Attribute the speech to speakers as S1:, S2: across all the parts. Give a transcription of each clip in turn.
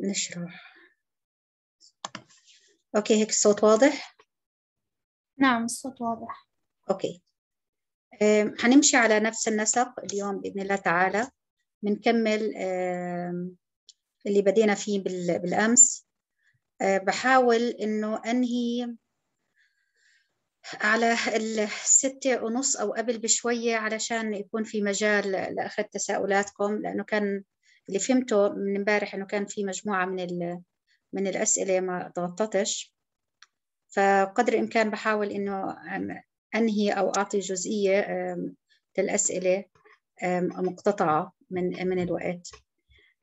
S1: نشرح اوكي هيك الصوت واضح نعم الصوت واضح اوكي هنمشي على نفس النسق اليوم باذن الله تعالى بنكمل اللي بدينا فيه بالامس أه، بحاول انه انهي على الستة ونص أو قبل بشوية علشان يكون في مجال لأخذ تساؤلاتكم لأنه كان اللي فهمته من امبارح انه كان في مجموعه من من الاسئله ما ضغطتش فقدر الامكان بحاول انه انهي او اعطي جزئيه للاسئله مقتطعه من من الوقت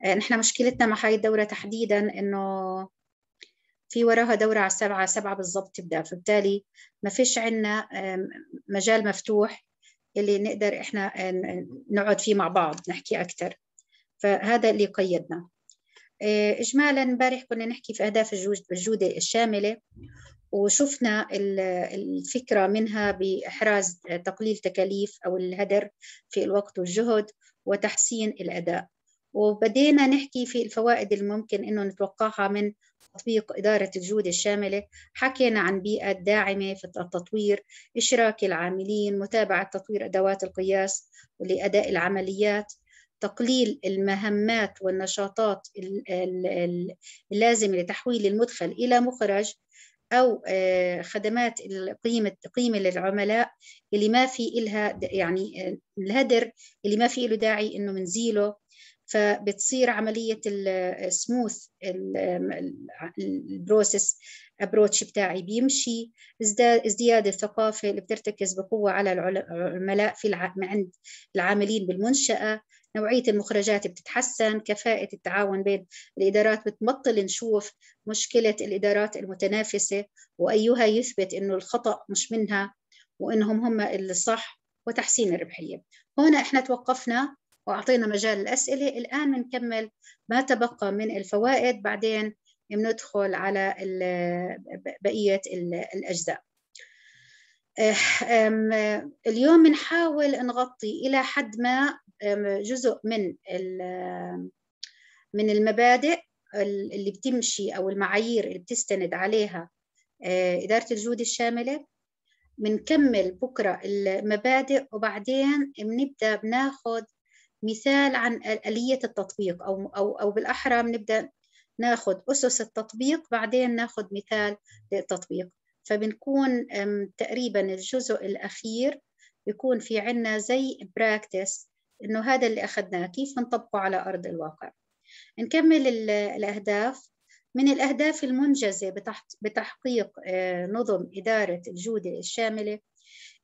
S1: أه، نحن مشكلتنا مع هاي الدوره تحديدا انه في وراها دورة على السبعة سبعة بالضبط تبدأ فبالتالي ما فيش عنا مجال مفتوح اللي نقدر إحنا نقعد فيه مع بعض نحكي أكثر فهذا اللي قيدنا إيه، اجمالا امبارح كنا نحكي في اهداف الجوده الشامله وشفنا الفكره منها باحراز تقليل تكاليف او الهدر في الوقت والجهد وتحسين الاداء وبدينا نحكي في الفوائد الممكن انه نتوقعها من تطبيق إدارة الجودة الشاملة حكينا عن بيئة داعمة في التطوير إشراك العاملين متابعة تطوير أدوات القياس لأداء العمليات تقليل المهمات والنشاطات اللازمة لتحويل المدخل إلى مخرج أو آه، خدمات قيمة قيمة للعملاء اللي ما في إلها يعني آه، الهدر اللي ما في له داعي إنه منزيله فبتصير عملية السموث البروسيس ابروتش بتاعي بيمشي ازدياد الثقافة اللي بترتكز بقوة على العملاء في عند العاملين بالمنشأة نوعية المخرجات بتتحسن كفاءة التعاون بين الإدارات بتبطل نشوف مشكلة الإدارات المتنافسة وأيها يثبت أنه الخطأ مش منها وأنهم هم الصح وتحسين الربحية هنا إحنا توقفنا وأعطينا مجال الأسئلة الآن بنكمل ما تبقى من الفوائد بعدين بندخل على بقية الأجزاء اليوم بنحاول نغطي إلى حد ما جزء من من المبادئ اللي بتمشي أو المعايير اللي بتستند عليها أه، إدارة الجودة الشاملة بنكمل بكرة المبادئ وبعدين بنبدأ بناخد مثال عن آلية التطبيق أو أو أو بالأحرى بنبدأ ناخد أسس التطبيق بعدين ناخد مثال للتطبيق فبنكون تقريبا الجزء الأخير بيكون في عنا زي براكتس إنه هذا اللي أخذناه كيف بنطبقه على أرض الواقع نكمل الأهداف من الأهداف المنجزة بتحقيق آه، نظم إدارة الجودة الشاملة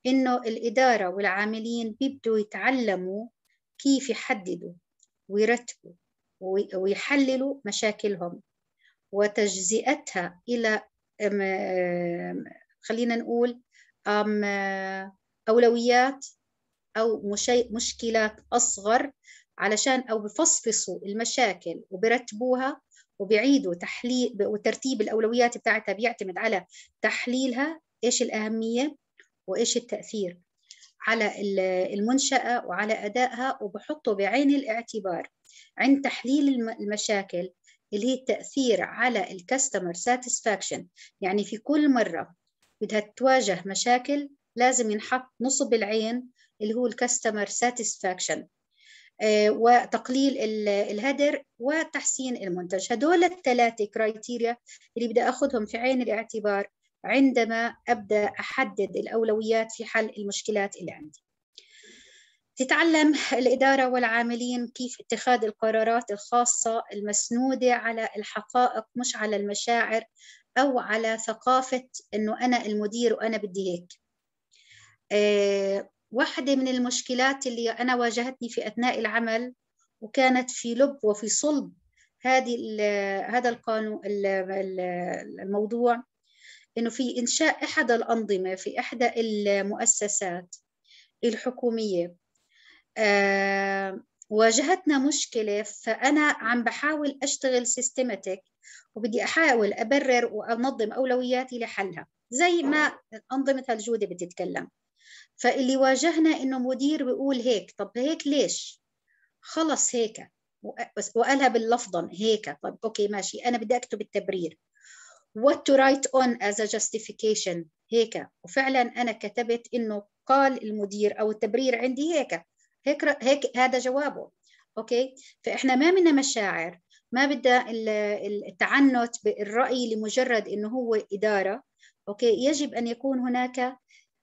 S1: إنه الإدارة والعاملين بيبدوا يتعلموا كيف يحددوا ويرتبوا ويحللوا مشاكلهم وتجزئتها إلى خلينا نقول أولويات أو مشكلات أصغر علشان أو بفصفصوا المشاكل وبرتبوها وبيعيدوا تحليل وترتيب الأولويات بتاعتها بيعتمد على تحليلها إيش الأهمية وإيش التأثير على المنشأة وعلى أدائها وبحطه بعين الاعتبار عند تحليل المشاكل اللي هي التأثير على الكاستمر ساتسفاكشن يعني في كل مرة بدها تواجه مشاكل لازم ينحط نصب العين اللي هو الكاستمر آه، ساتسفاكشن وتقليل الهدر وتحسين المنتج هدول الثلاثة كرايتيريا اللي بدي أخذهم في عين الاعتبار عندما أبدأ أحدد الأولويات في حل المشكلات اللي عندي تتعلم الإدارة والعاملين كيف اتخاذ القرارات الخاصة المسنودة على الحقائق مش على المشاعر أو على ثقافة أنه أنا المدير وأنا بدي هيك أه واحدة من المشكلات اللي أنا واجهتني في أثناء العمل وكانت في لب وفي صلب هذه هذا القانون الموضوع انه في انشاء احدى الانظمه في احدى المؤسسات الحكوميه آه، واجهتنا مشكلة فأنا عم بحاول أشتغل سيستماتيك وبدي أحاول أبرر وأنظم أولوياتي لحلها زي ما أنظمة الجودة بتتكلم فاللي واجهنا إنه مدير بيقول هيك طب هيك ليش خلص هيك وقالها باللفظا هيك طب أوكي ماشي أنا بدي أكتب التبرير what to write on as a justification هيك وفعلا أنا كتبت إنه قال المدير أو التبرير عندي هيك هيك هيك هذا جوابه اوكي فاحنا ما بدنا مشاعر ما بدها التعنت بالراي لمجرد انه هو اداره اوكي يجب ان يكون هناك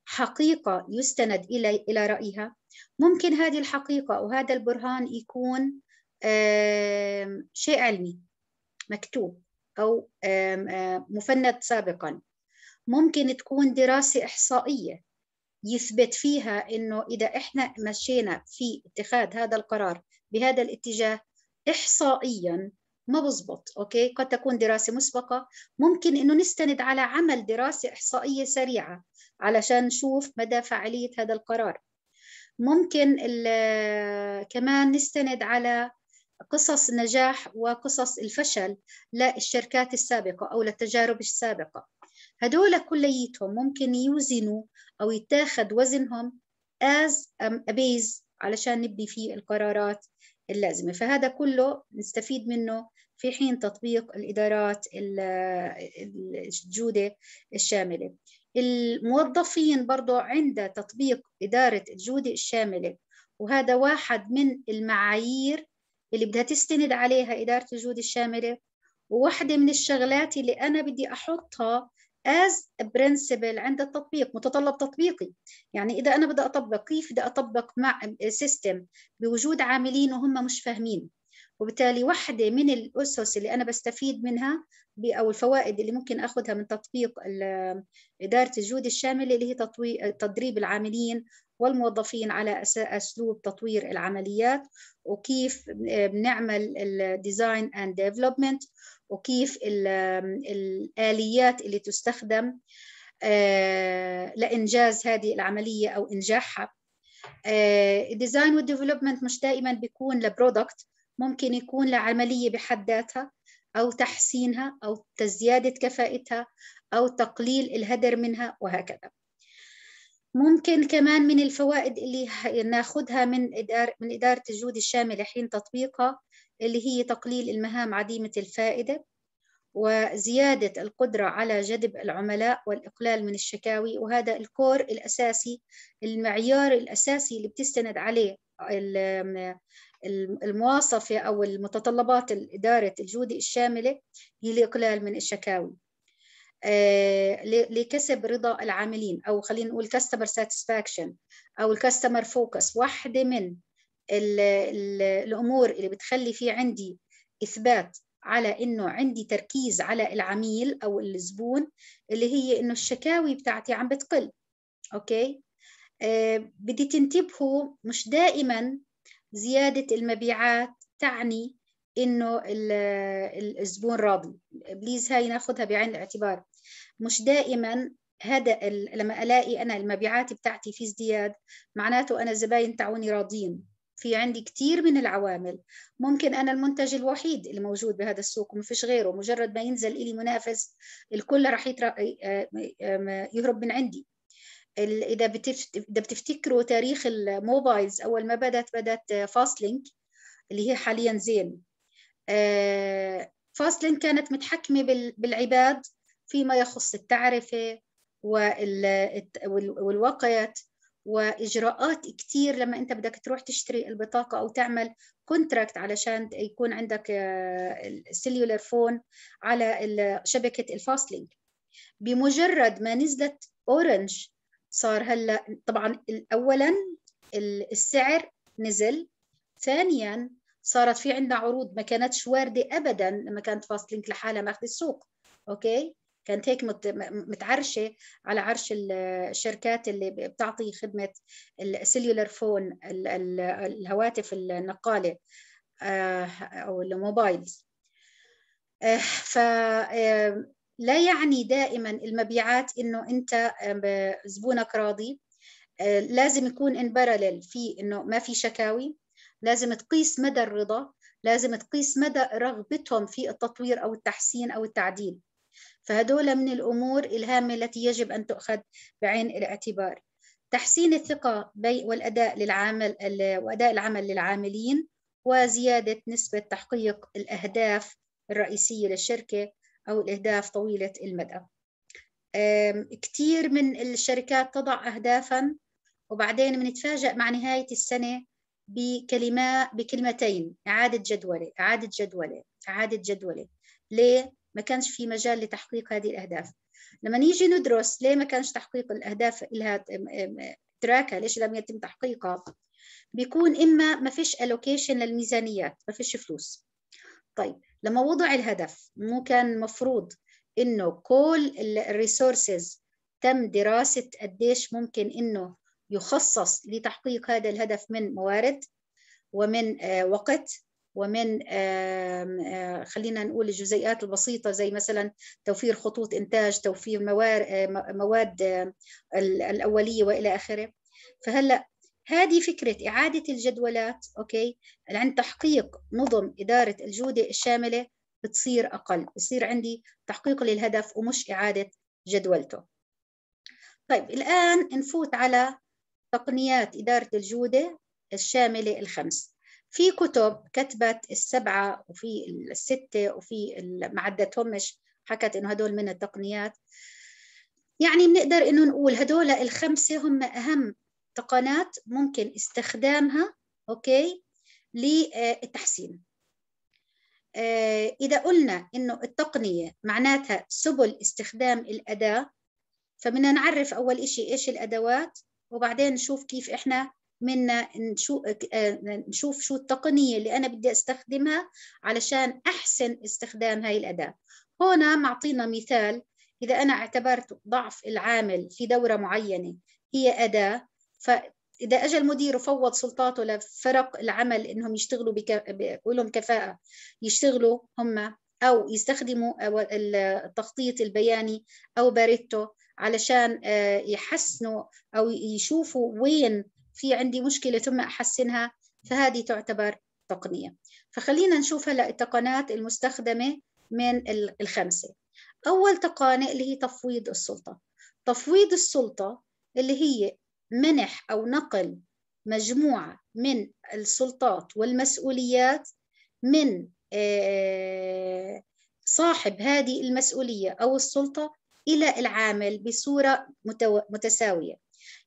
S1: حقيقه يستند الى الى رايها ممكن هذه الحقيقه وهذا البرهان يكون شيء علمي مكتوب او مفند سابقا ممكن تكون دراسه احصائيه يثبت فيها انه اذا احنا مشينا في اتخاذ هذا القرار بهذا الاتجاه احصائيا ما بزبط اوكي قد تكون دراسه مسبقه ممكن انه نستند على عمل دراسه احصائيه سريعه علشان نشوف مدى فعاليه هذا القرار ممكن آه، كمان نستند على قصص نجاح وقصص الفشل للشركات السابقه او للتجارب السابقه هدول كليتهم ممكن يوزنوا أو يتاخد وزنهم as a base علشان نبني فيه القرارات اللازمة فهذا كله نستفيد منه في حين تطبيق الإدارات الجودة الشاملة الموظفين برضو عند تطبيق إدارة الجودة الشاملة وهذا واحد من المعايير اللي بدها تستند عليها إدارة الجودة الشاملة وواحدة من الشغلات اللي أنا بدي أحطها as a principle عند التطبيق متطلب تطبيقي يعني إذا أنا بدي أطبق كيف بدي أطبق مع سيستم بوجود عاملين وهم مش فاهمين وبالتالي واحدة من الأسس اللي أنا بستفيد منها أو الفوائد اللي ممكن أخذها من تطبيق إدارة الجودة الشاملة اللي هي تدريب العاملين والموظفين على أسلوب تطوير العمليات وكيف بنعمل الديزاين اند ديفلوبمنت وكيف الآليات اللي تستخدم آه، لإنجاز هذه العملية أو إنجاحها الديزاين آه، والديفلوبمنت مش دائما بيكون لبرودكت ممكن يكون لعملية بحد ذاتها أو تحسينها أو تزيادة كفائتها أو تقليل الهدر منها وهكذا ممكن كمان من الفوائد اللي ناخدها من إدارة من إدارة الجودة الشاملة حين تطبيقها اللي هي تقليل المهام عديمة الفائدة وزيادة القدرة على جذب العملاء والإقلال من الشكاوي وهذا الكور الأساسي المعيار الأساسي اللي بتستند عليه المواصفة أو المتطلبات إدارة الجودة الشاملة هي الإقلال من الشكاوي آه، لكسب رضا العاملين أو خلينا نقول كاستمر satisfaction أو الكاستمر فوكس واحدة من الـ الـ الامور اللي بتخلي في عندي اثبات على انه عندي تركيز على العميل او الزبون اللي هي انه الشكاوي بتاعتي عم بتقل اوكي آه بدي تنتبهوا مش دائما زياده المبيعات تعني انه الزبون راضي بليز هاي ناخذها بعين الاعتبار مش دائما هذا لما الاقي انا المبيعات بتاعتي في ازدياد معناته انا الزباين تعوني راضيين في عندي كثير من العوامل ممكن أنا المنتج الوحيد الموجود بهذا السوق وما فيش غيره مجرد ما ينزل إلي منافس الكل راح آه، يهرب من عندي إذا بتفتكروا تاريخ الموبايلز أول ما بدأت بدأت فاست لينك اللي هي حاليا زين آه، فاست لينك كانت متحكمة بالعباد فيما يخص التعرفة والوقت واجراءات كتير لما انت بدك تروح تشتري البطاقه او تعمل كونتراكت علشان يكون عندك السيلولر آه، فون على شبكه الفاست بمجرد ما نزلت اورنج صار هلا طبعا اولا السعر نزل ثانيا صارت في عندنا عروض ما كانتش وارده ابدا لما كانت فاست لحالها ماخذ السوق اوكي كانت هيك متعرشه على عرش الشركات اللي بتعطي خدمه السيلولر فون الهواتف النقاله آه، او الموبايلز آه، ف لا يعني دائما المبيعات انه انت زبونك راضي آه، لازم يكون ان بارلل في انه ما في شكاوي لازم تقيس مدى الرضا لازم تقيس مدى رغبتهم في التطوير او التحسين او التعديل فهدول من الأمور الهامة التي يجب أن تؤخذ بعين الاعتبار تحسين الثقة والأداء للعامل وأداء العمل للعاملين وزيادة نسبة تحقيق الأهداف الرئيسية للشركة أو الأهداف طويلة المدى كثير من الشركات تضع أهدافاً وبعدين بنتفاجئ مع نهاية السنة بكلمة بكلمتين إعادة جدولة إعادة جدولة إعادة جدولة ليه؟ ما كانش في مجال لتحقيق هذه الأهداف لما نيجي ندرس ليه ما كانش تحقيق الأهداف لها تراكها ليش لم يتم تحقيقها بيكون إما ما فيش الوكيشن للميزانيات ما فيش فلوس طيب لما وضع الهدف مو كان مفروض إنه كل الريسورسز تم دراسة قديش ممكن إنه يخصص لتحقيق هذا الهدف من موارد ومن آه، وقت ومن آه، خلينا نقول الجزيئات البسيطة زي مثلا توفير خطوط إنتاج توفير آه، مواد آه، الأولية وإلى آخره فهلأ هذه فكرة إعادة الجدولات أوكي عند تحقيق نظم إدارة الجودة الشاملة بتصير أقل بصير عندي تحقيق للهدف ومش إعادة جدولته طيب الآن نفوت على تقنيات إدارة الجودة الشاملة الخمس في كتب كتبت السبعة وفي الستة وفي ما عدتهمش حكت إنه هدول من التقنيات يعني بنقدر إنه نقول هدول الخمسة هم أهم تقنيات ممكن استخدامها أوكي للتحسين إيه، إذا قلنا إنه التقنية معناتها سبل استخدام الأداة فبدنا نعرف أول إشي إيش الأدوات وبعدين نشوف كيف إحنا من آه، نشوف شو التقنية اللي أنا بدي أستخدمها علشان أحسن استخدام هاي الأداة هنا معطينا مثال إذا أنا اعتبرت ضعف العامل في دورة معينة هي أداة فإذا أجى المدير وفوض سلطاته لفرق العمل إنهم يشتغلوا بك... لهم كفاءة يشتغلوا هم أو يستخدموا التخطيط البياني أو باريتو علشان آه، يحسنوا أو يشوفوا وين في عندي مشكلة ثم أحسنها فهذه تعتبر تقنية فخلينا نشوف هلأ التقنات المستخدمة من الخمسة أول تقانة اللي هي تفويض السلطة تفويض السلطة اللي هي منح أو نقل مجموعة من السلطات والمسؤوليات من آه، صاحب هذه المسؤولية أو السلطة إلى العامل بصورة متساوية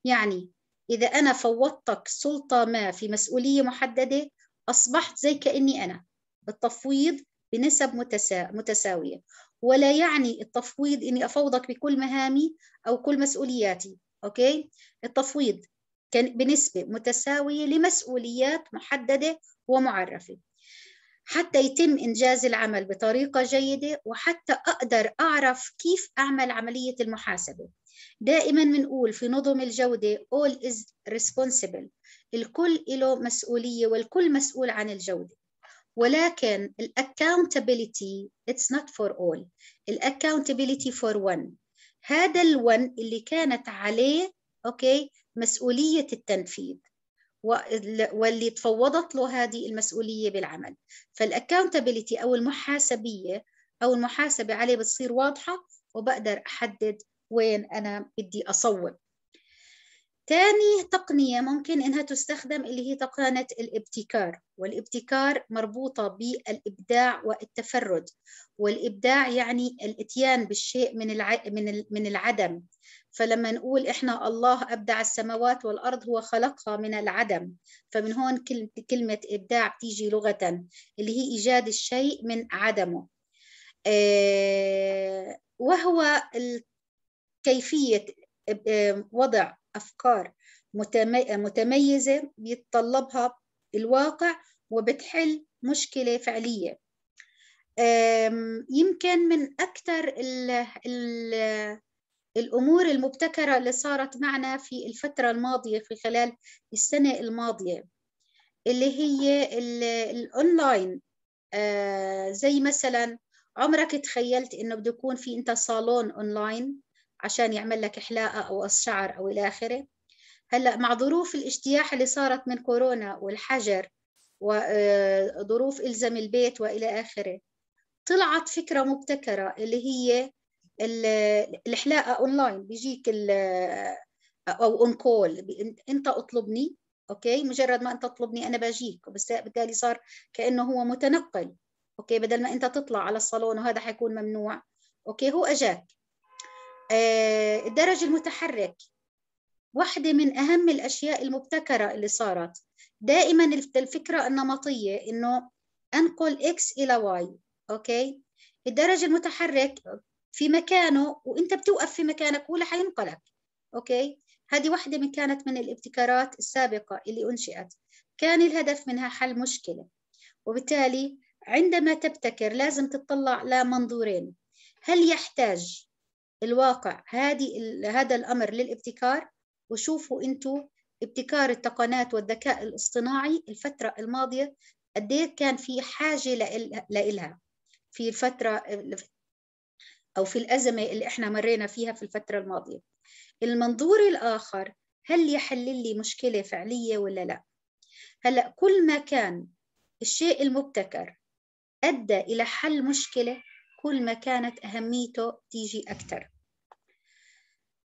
S1: يعني إذا أنا فوضتك سلطة ما في مسؤولية محددة أصبحت زي كأني أنا بالتفويض بنسب متسا... متساوية ولا يعني التفويض إني أفوضك بكل مهامي أو كل مسؤولياتي أوكي التفويض كان بنسبة متساوية لمسؤوليات محددة ومعرفة حتى يتم إنجاز العمل بطريقة جيدة وحتى أقدر أعرف كيف أعمل عملية المحاسبة دائما بنقول في نظم الجودة all is responsible الكل له مسؤولية والكل مسؤول عن الجودة ولكن الاكاونتابيليتي اتس نوت فور اول الاكاونتابيليتي فور ون هذا الون اللي كانت عليه اوكي مسؤولية التنفيذ واللي تفوضت له هذه المسؤولية بالعمل فالاكاونتابيليتي أو المحاسبية أو المحاسبة عليه بتصير واضحة وبقدر أحدد وين أنا بدي أصوب ثاني تقنية ممكن إنها تستخدم اللي هي تقنية الابتكار والابتكار مربوطة بالإبداع والتفرد والإبداع يعني الإتيان بالشيء من, الع... من, من العدم فلما نقول إحنا الله أبدع السماوات والأرض هو خلقها من العدم فمن هون كلمة إبداع بتيجي لغة اللي هي إيجاد الشيء من عدمه آه، وهو كيفيه آه، آه، وضع افكار متميزه بيتطلبها الواقع وبتحل مشكله فعليه يمكن من اكثر ال الامور المبتكره اللي صارت معنا في الفتره الماضيه في خلال السنه الماضيه اللي هي الاونلاين آه، زي مثلا عمرك تخيلت انه بده يكون في انت صالون اونلاين عشان يعمل لك حلاقه أو شعر أو إلى آخره هلأ مع ظروف الاجتياح اللي صارت من كورونا والحجر وظروف آه، الزم البيت وإلى آخره طلعت فكرة مبتكرة اللي هي الحلاقه أونلاين بيجيك آه، أو أون كول أنت أطلبني أوكي مجرد ما أنت تطلبني أنا باجيك وبالتالي بالتالي صار كأنه هو متنقل أوكي بدل ما أنت تطلع على الصالون وهذا حيكون ممنوع أوكي هو أجاك آه، الدرج المتحرك واحدة من أهم الأشياء المبتكرة اللي صارت دائما الفكرة النمطية إنه أنقل إكس إلى واي أوكي الدرج المتحرك في مكانه وانت بتوقف في مكانك ولا حينقلك اوكي هذه واحده من كانت من الابتكارات السابقه اللي انشئت كان الهدف منها حل مشكله وبالتالي عندما تبتكر لازم تطلع لمنظورين هل يحتاج الواقع هذه هذا الامر للابتكار وشوفوا انتم ابتكار التقنات والذكاء الاصطناعي الفتره الماضيه قد كان في حاجه لإلها في الفتره او في الازمه اللي احنا مرينا فيها في الفتره الماضيه المنظور الاخر هل يحل لي مشكله فعليه ولا لا هلا كل ما كان الشيء المبتكر ادى الى حل مشكله كل ما كانت أهميته تيجي أكثر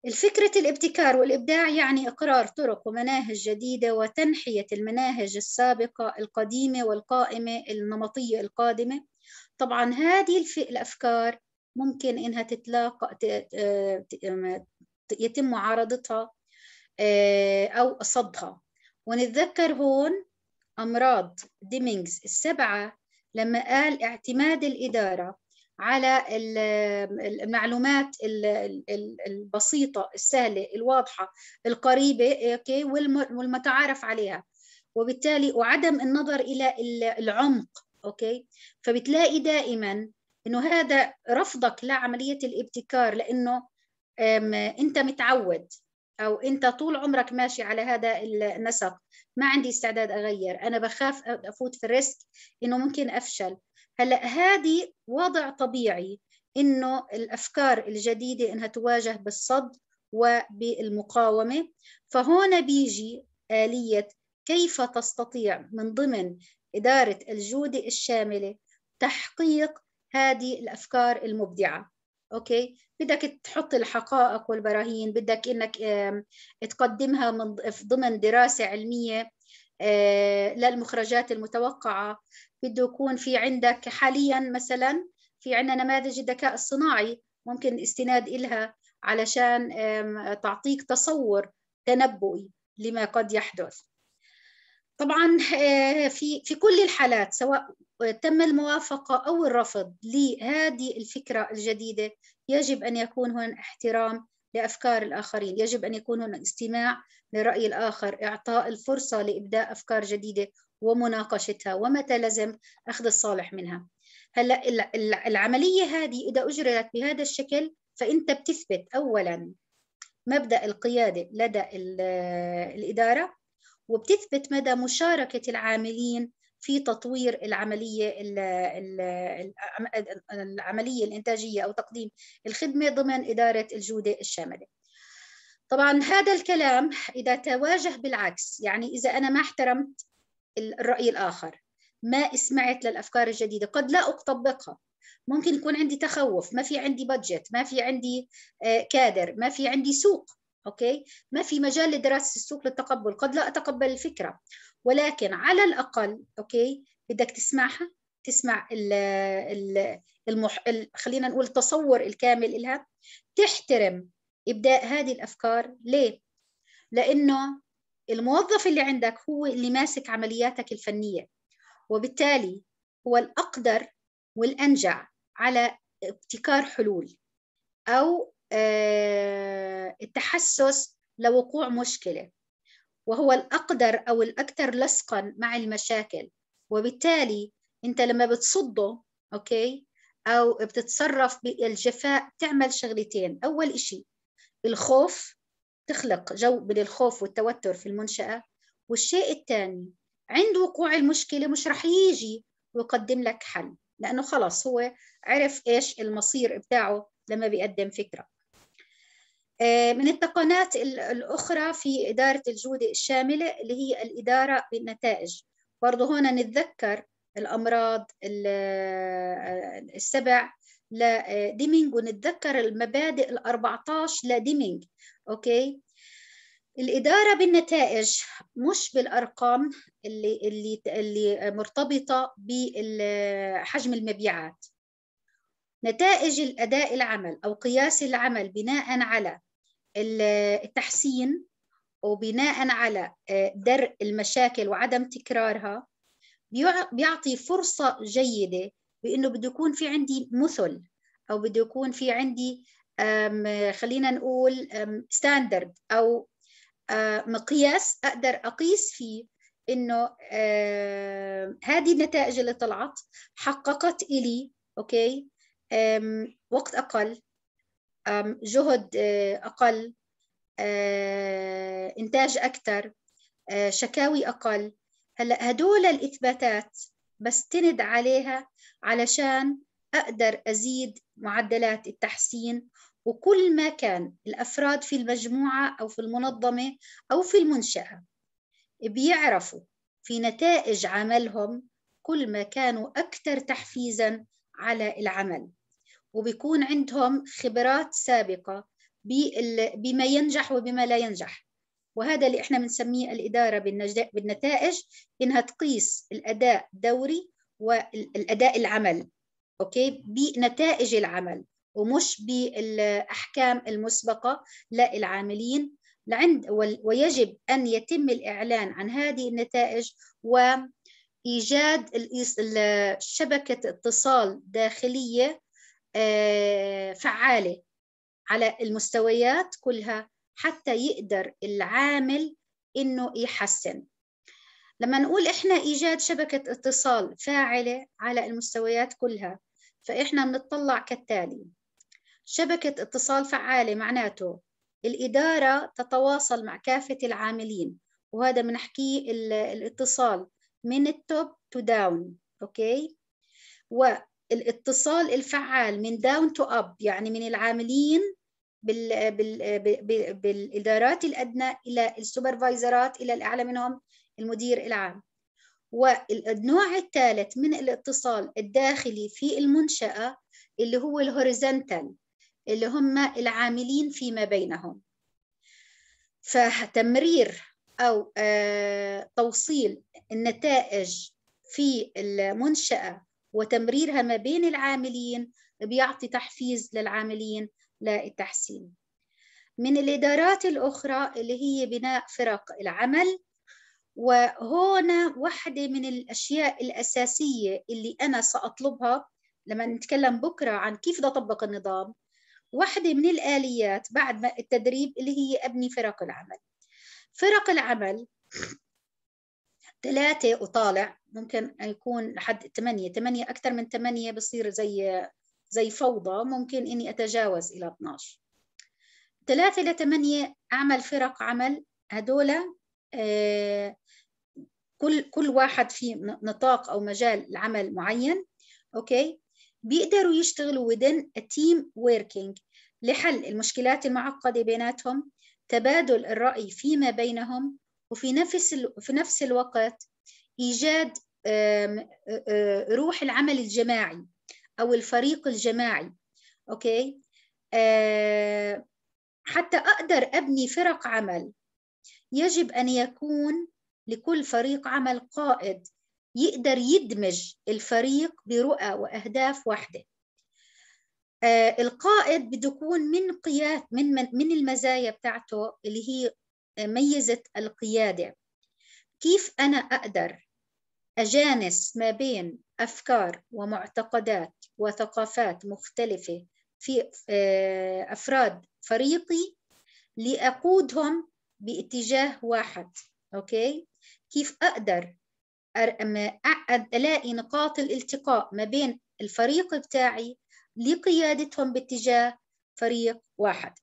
S1: الفكرة الابتكار والإبداع يعني إقرار طرق ومناهج جديدة وتنحية المناهج السابقة القديمة والقائمة النمطية القادمة طبعا هذه الأفكار ممكن إنها تتلاقى يتم معارضتها آه، أو صدها ونتذكر هون أمراض ديمينغز السبعة لما قال اعتماد الإدارة على المعلومات البسيطه السهله الواضحه القريبه اوكي والمتعارف عليها وبالتالي وعدم النظر الى العمق اوكي فبتلاقي دائما انه هذا رفضك لعمليه الابتكار لانه انت متعود او انت طول عمرك ماشي على هذا النسق ما عندي استعداد اغير انا بخاف افوت في الريسك انه ممكن افشل هلا هذه وضع طبيعي انه الافكار الجديده انها تواجه بالصد وبالمقاومه فهون بيجي اليه كيف تستطيع من ضمن اداره الجوده الشامله تحقيق هذه الافكار المبدعه اوكي بدك تحط الحقائق والبراهين بدك انك تقدمها من ضمن دراسه علميه آه، للمخرجات المتوقعه بده يكون في عندك حاليا مثلا في عندنا نماذج الذكاء الصناعي ممكن الاستناد إلها علشان تعطيك تصور تنبؤي لما قد يحدث طبعا آه، في في كل الحالات سواء تم الموافقه او الرفض لهذه الفكره الجديده يجب ان يكون هنا احترام لافكار الاخرين، يجب ان يكون هنا استماع لراي الاخر، اعطاء الفرصه لابداء افكار جديده ومناقشتها ومتى لازم أخذ الصالح منها هلا العملية هذه إذا أجريت بهذا الشكل فأنت بتثبت أولا مبدأ القيادة لدى الإدارة وبتثبت مدى مشاركة العاملين في تطوير العملية العملية الإنتاجية أو تقديم الخدمة ضمن إدارة الجودة الشاملة طبعا هذا الكلام إذا تواجه بالعكس يعني إذا أنا ما احترمت الرأي الآخر ما سمعت للأفكار الجديدة قد لا أطبقها ممكن يكون عندي تخوف ما في عندي بادجت ما في عندي آه، كادر ما في عندي سوق أوكي ما في مجال لدراسة السوق للتقبل قد لا أتقبل الفكرة ولكن على الأقل أوكي بدك تسمعها تسمع ال ال المح... خلينا نقول التصور الكامل لها تحترم إبداء هذه الأفكار ليه؟ لأنه الموظف اللي عندك هو اللي ماسك عملياتك الفنيه وبالتالي هو الاقدر والانجع على ابتكار حلول او آه، التحسس لوقوع مشكله وهو الاقدر او الاكثر لصقا مع المشاكل وبالتالي انت لما بتصده اوكي او بتتصرف بالجفاء تعمل شغلتين اول شيء الخوف تخلق جو من الخوف والتوتر في المنشأة والشيء الثاني عند وقوع المشكلة مش رح يجي ويقدم لك حل لأنه خلص هو عرف إيش المصير بتاعه لما بيقدم فكرة آه، من التقنات الأخرى في إدارة الجودة الشاملة اللي هي الإدارة بالنتائج برضه هنا نتذكر الأمراض آه، السبع لديمينج آه، ونتذكر المبادئ ال 14 لديمينج اوكي الإدارة بالنتائج مش بالأرقام اللي اللي اللي مرتبطة بحجم المبيعات. نتائج الأداء العمل أو قياس العمل بناء على التحسين وبناء على آه، درء المشاكل وعدم تكرارها بيعطي فرصة جيدة بأنه بده يكون في عندي مثل أو بده يكون في عندي خلينا نقول ستاندرد او مقياس اقدر اقيس فيه انه هذه النتائج اللي طلعت حققت الي اوكي وقت اقل جهد اقل انتاج اكثر شكاوي اقل هلا هدول الاثباتات بستند عليها علشان أقدر أزيد معدلات التحسين وكل ما كان الأفراد في المجموعة أو في المنظمة أو في المنشأة بيعرفوا في نتائج عملهم كل ما كانوا أكثر تحفيزاً على العمل وبيكون عندهم خبرات سابقة بما ينجح وبما لا ينجح وهذا اللي احنا بنسميه الإدارة بالنتائج إنها تقيس الأداء الدوري والأداء العمل اوكي بنتائج العمل ومش بالاحكام المسبقه للعاملين لعند ويجب ان يتم الاعلان عن هذه النتائج وايجاد شبكه اتصال داخليه آه، فعاله على المستويات كلها حتى يقدر العامل انه يحسن لما نقول احنا ايجاد شبكه اتصال فاعله على المستويات كلها فإحنا بنطلع كالتالي شبكة اتصال فعالة معناته الإدارة تتواصل مع كافة العاملين وهذا بنحكيه الاتصال من التوب تو داون أوكي والاتصال الفعال من داون تو أب يعني من العاملين بال بال بال بالإدارات الأدنى إلى السوبرفايزرات إلى الأعلى منهم المدير العام والنوع الثالث من الاتصال الداخلي في المنشأة اللي هو الهوريزنتال اللي هم العاملين فيما بينهم فتمرير أو آه، توصيل النتائج في المنشأة وتمريرها ما بين العاملين بيعطي تحفيز للعاملين للتحسين من الإدارات الأخرى اللي هي بناء فرق العمل وهنا واحدة من الأشياء الأساسية اللي أنا سأطلبها لما نتكلم بكرة عن كيف بدي أطبق النظام واحدة من الآليات بعد التدريب اللي هي أبني فرق العمل فرق العمل ثلاثة وطالع ممكن يكون لحد ثمانية ثمانية أكثر من ثمانية بصير زي زي فوضى ممكن إني أتجاوز إلى 12 ثلاثة لثمانية أعمل فرق عمل هدول آه كل كل واحد في نطاق او مجال العمل معين اوكي بيقدروا يشتغلوا within a team working لحل المشكلات المعقده بيناتهم تبادل الراي فيما بينهم وفي نفس في نفس الوقت ايجاد روح العمل الجماعي او الفريق الجماعي اوكي حتى اقدر ابني فرق عمل يجب ان يكون لكل فريق عمل قائد يقدر يدمج الفريق برؤى واهداف واحده آه، القائد بده يكون من قياد من من المزايا بتاعته اللي هي ميزه القياده كيف انا اقدر اجانس ما بين افكار ومعتقدات وثقافات مختلفه في آه، افراد فريقي لاقودهم باتجاه واحد اوكي كيف أقدر ألاقي نقاط الالتقاء ما بين الفريق بتاعي لقيادتهم باتجاه فريق واحد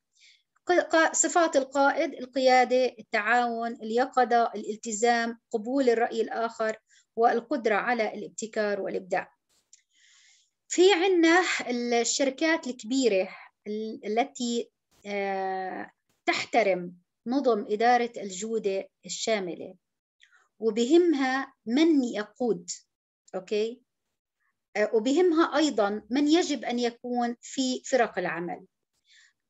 S1: صفات القائد القيادة التعاون اليقظة الالتزام قبول الرأي الآخر والقدرة على الابتكار والإبداع في عنا الشركات الكبيرة التي آه، تحترم نظم إدارة الجودة الشاملة وبهمها من يقود اوكي آه، وبهمها ايضا من يجب ان يكون في فرق العمل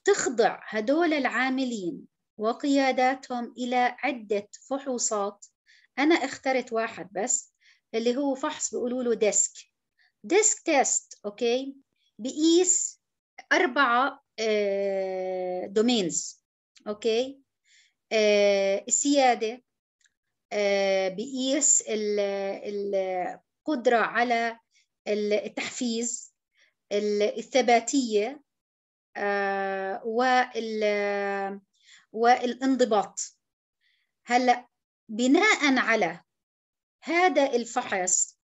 S1: تخضع هدول العاملين وقياداتهم الى عده فحوصات انا اخترت واحد بس اللي هو فحص بيقولوا له ديسك ديسك تيست اوكي بقيس اربعه دومينز آه، اوكي آه، السياده آه، بيقيس القدرة على التحفيز الثباتية آه، والانضباط هلا بناء على هذا الفحص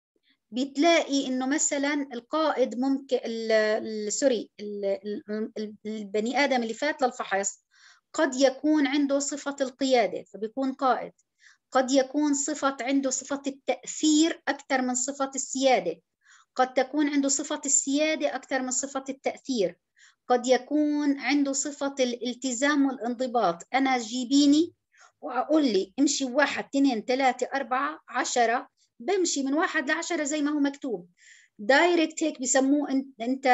S1: بتلاقي انه مثلا القائد ممكن سوري البني ادم اللي فات للفحص قد يكون عنده صفه القياده فبيكون قائد قد يكون صفة عنده صفة التأثير أكثر من صفة السيادة قد تكون عنده صفة السيادة أكثر من صفة التأثير قد يكون عنده صفة الالتزام والانضباط أنا جيبيني وأقول لي امشي واحد اثنين ثلاثة أربعة عشرة بمشي من واحد لعشرة زي ما هو مكتوب دايركت هيك بسموه أنت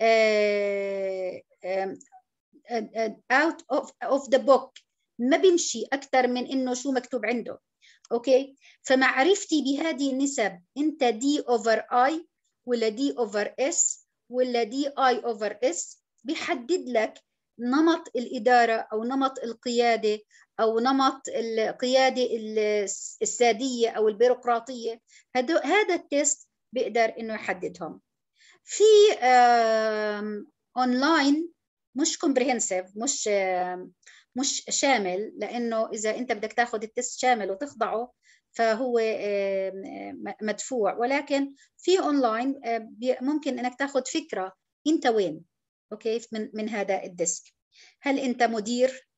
S1: آه، آه، آه، out of, of the book ما بمشي اكثر من انه شو مكتوب عنده اوكي فمعرفتي بهذه النسب انت دي اوفر اي ولا دي اوفر اس ولا دي اي اوفر اس بيحدد لك نمط الاداره او نمط القياده او نمط القياده الساديه او البيروقراطيه هذا التيست بيقدر انه يحددهم في اونلاين مش كومبريهنسيف مش مش شامل لانه اذا انت بدك تاخذ التست شامل وتخضعه فهو آه، مدفوع ولكن في اونلاين آه، ممكن انك تاخذ فكره انت وين اوكي من من هذا الديسك هل انت مدير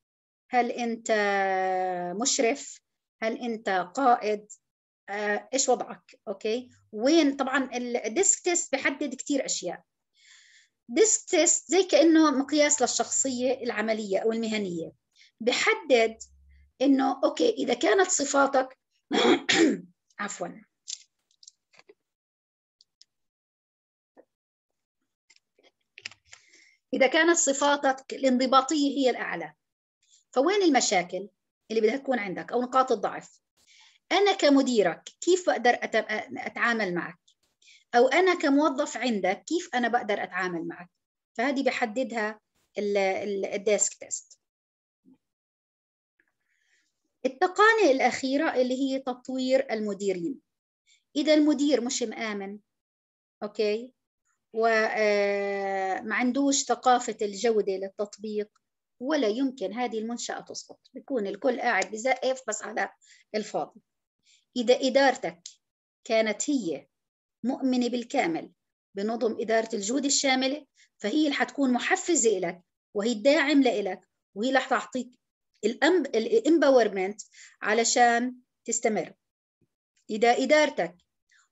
S1: هل انت آه، مشرف هل انت قائد ايش وضعك اوكي وين طبعا الديسك تيست بحدد كثير اشياء ديسك تيست زي كانه مقياس للشخصيه العمليه او المهنيه بحدد انه اوكي اذا كانت صفاتك عفوا إذا كانت صفاتك الانضباطية هي الأعلى فوين المشاكل اللي بدها تكون عندك أو نقاط الضعف أنا كمديرك كيف بقدر أتعامل معك أو أنا كموظف عندك كيف أنا بقدر أتعامل معك فهذه بحددها الديسك تيست التقانة الأخيرة اللي هي تطوير المديرين إذا المدير مش مآمن أوكي وما آه، عندوش ثقافة الجودة للتطبيق ولا يمكن هذه المنشأة تسقط بيكون الكل قاعد بزقف بس على الفاضي إذا إدارتك كانت هي مؤمنة بالكامل بنظم إدارة الجودة الشاملة فهي اللي حتكون محفزة لك وهي الداعم لإلك وهي اللي حتعطيك الامباورمنت علشان تستمر اذا ادارتك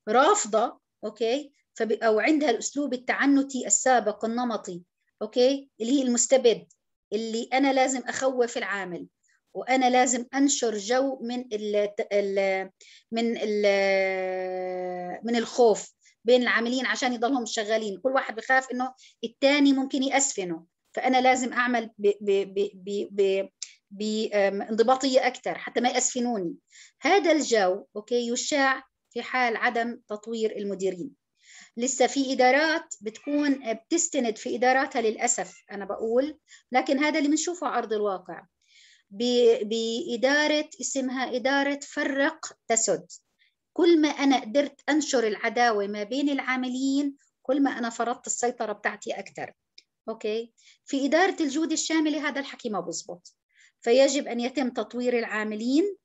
S1: رافضه اوكي او عندها الاسلوب التعنتي السابق النمطي اوكي اللي هي المستبد اللي انا لازم اخوف العامل وانا لازم انشر جو من ال من ال من الخوف بين العاملين عشان يضلهم شغالين كل واحد بخاف انه الثاني ممكن ياسفنه فانا لازم اعمل ب ب ب ب ب بانضباطيه اكثر حتى ما ياسفنوني هذا الجو اوكي يشاع في حال عدم تطوير المديرين لسه في ادارات بتكون بتستند في اداراتها للاسف انا بقول لكن هذا اللي بنشوفه على ارض الواقع باداره اسمها اداره فرق تسد كل ما انا قدرت انشر العداوه ما بين العاملين كل ما انا فرضت السيطره بتاعتي اكثر اوكي في اداره الجوده الشامله هذا الحكي ما بزبط فيجب أن يتم تطوير العاملين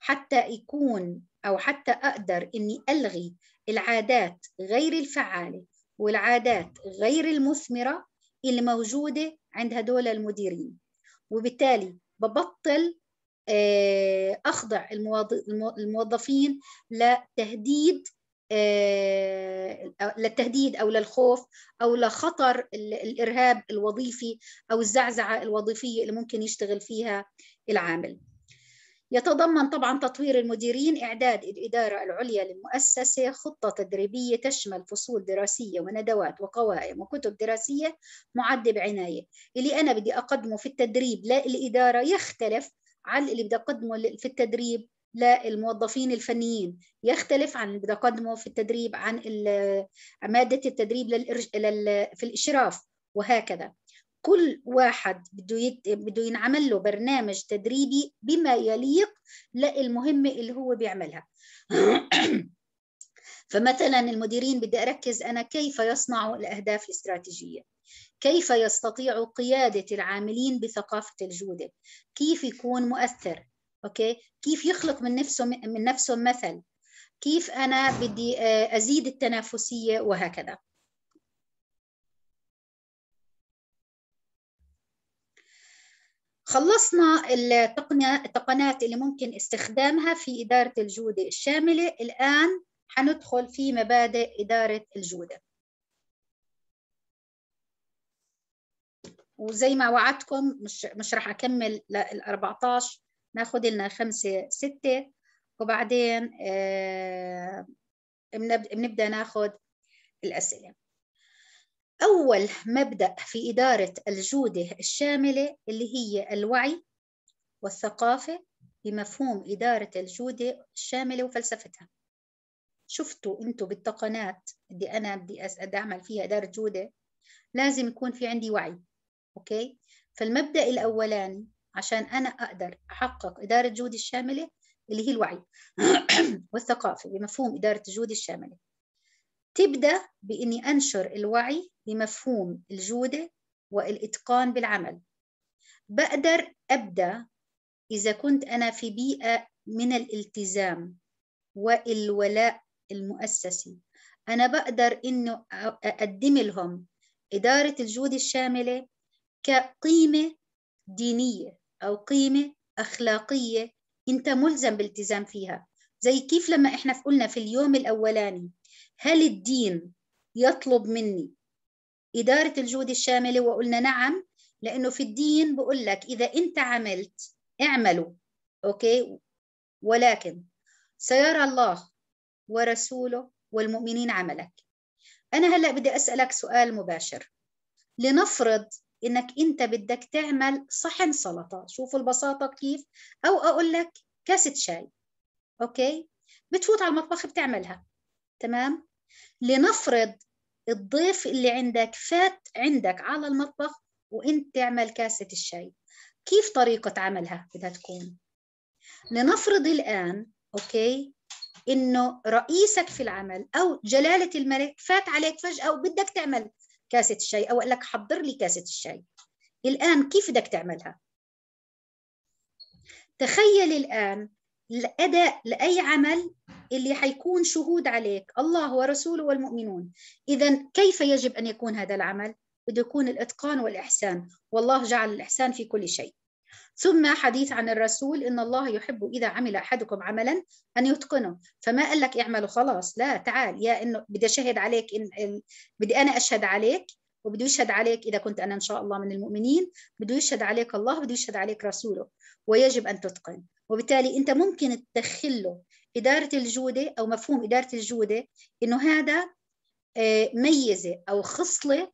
S1: حتى يكون أو حتى أقدر أني ألغي العادات غير الفعالة والعادات غير المثمرة اللي موجودة عند هدول المديرين وبالتالي ببطل آه، أخضع الموظفين لتهديد آه، للتهديد او للخوف او لخطر الارهاب الوظيفي او الزعزعه الوظيفيه اللي ممكن يشتغل فيها العامل. يتضمن طبعا تطوير المديرين اعداد الاداره العليا للمؤسسه خطه تدريبيه تشمل فصول دراسيه وندوات وقوائم وكتب دراسيه معده بعنايه اللي انا بدي اقدمه في التدريب للاداره يختلف عن اللي بدي اقدمه في التدريب للموظفين الفنيين يختلف عن اللي بتقدمه في التدريب عن مادة التدريب في الإشراف وهكذا كل واحد بده يت... بده ينعمل له برنامج تدريبي بما يليق للمهمه اللي هو بيعملها فمثلا المديرين بدي اركز انا كيف يصنعوا الاهداف الاستراتيجيه كيف يستطيع قياده العاملين بثقافه الجوده كيف يكون مؤثر اوكي كيف يخلق من نفسه من نفسه مثل كيف انا بدي آه، ازيد التنافسيه وهكذا خلصنا التقنيات اللي ممكن استخدامها في إدارة الجودة الشاملة الآن حندخل في مبادئ إدارة الجودة وزي ما وعدتكم مش مش راح اكمل لل 14 ناخد لنا خمسة ستة وبعدين آه، بنبدأ ناخد الأسئلة أول مبدأ في إدارة الجودة الشاملة اللي هي الوعي والثقافة بمفهوم إدارة الجودة الشاملة وفلسفتها شفتوا أنتوا بالتقنات اللي أنا بدي أعمل فيها إدارة جودة لازم يكون في عندي وعي أوكي فالمبدأ الأولاني عشان أنا أقدر أحقق إدارة جودي الشاملة اللي هي الوعي والثقافة بمفهوم إدارة الجودة الشاملة تبدأ بإني أنشر الوعي بمفهوم الجودة والإتقان بالعمل بقدر أبدأ إذا كنت أنا في بيئة من الالتزام والولاء المؤسسي أنا بقدر إنه أقدم لهم إدارة الجودة الشاملة كقيمة دينية أو قيمة أخلاقية أنت ملزم بالتزام فيها زي كيف لما إحنا قلنا في اليوم الأولاني هل الدين يطلب مني إدارة الجود الشاملة وقلنا نعم لأنه في الدين بقول لك إذا أنت عملت اعملوا أوكي ولكن سيرى الله ورسوله والمؤمنين عملك أنا هلأ بدي أسألك سؤال مباشر لنفرض انك انت بدك تعمل صحن سلطه شوفوا البساطه كيف او اقول لك كاسه شاي اوكي بتفوت على المطبخ بتعملها تمام لنفرض الضيف اللي عندك فات عندك على المطبخ وانت تعمل كاسه الشاي كيف طريقه عملها بدها تكون لنفرض الان اوكي انه رئيسك في العمل او جلاله الملك فات عليك فجاه وبدك تعمل كاسه الشاي او أقول لك حضر لي كاسه الشاي الان كيف بدك تعملها تخيل الان الاداء لاي عمل اللي حيكون شهود عليك الله ورسوله والمؤمنون اذا كيف يجب ان يكون هذا العمل بده يكون الاتقان والاحسان والله جعل الاحسان في كل شيء ثم حديث عن الرسول إن الله يحب إذا عمل أحدكم عملا أن يتقنه فما قال لك اعمله خلاص لا تعال يا إنه بدي أشهد عليك إن بدي أنا أشهد عليك وبده يشهد عليك إذا كنت أنا إن شاء الله من المؤمنين بده يشهد عليك الله بده يشهد عليك رسوله ويجب أن تتقن وبالتالي أنت ممكن تدخل إدارة الجودة أو مفهوم إدارة الجودة إنه هذا آه، ميزة أو خصلة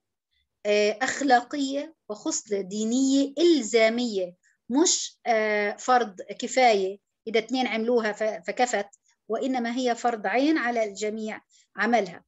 S1: آه، أخلاقية وخصلة دينية إلزامية مش آه، فرض كفاية إذا اثنين عملوها فكفت وإنما هي فرض عين على الجميع عملها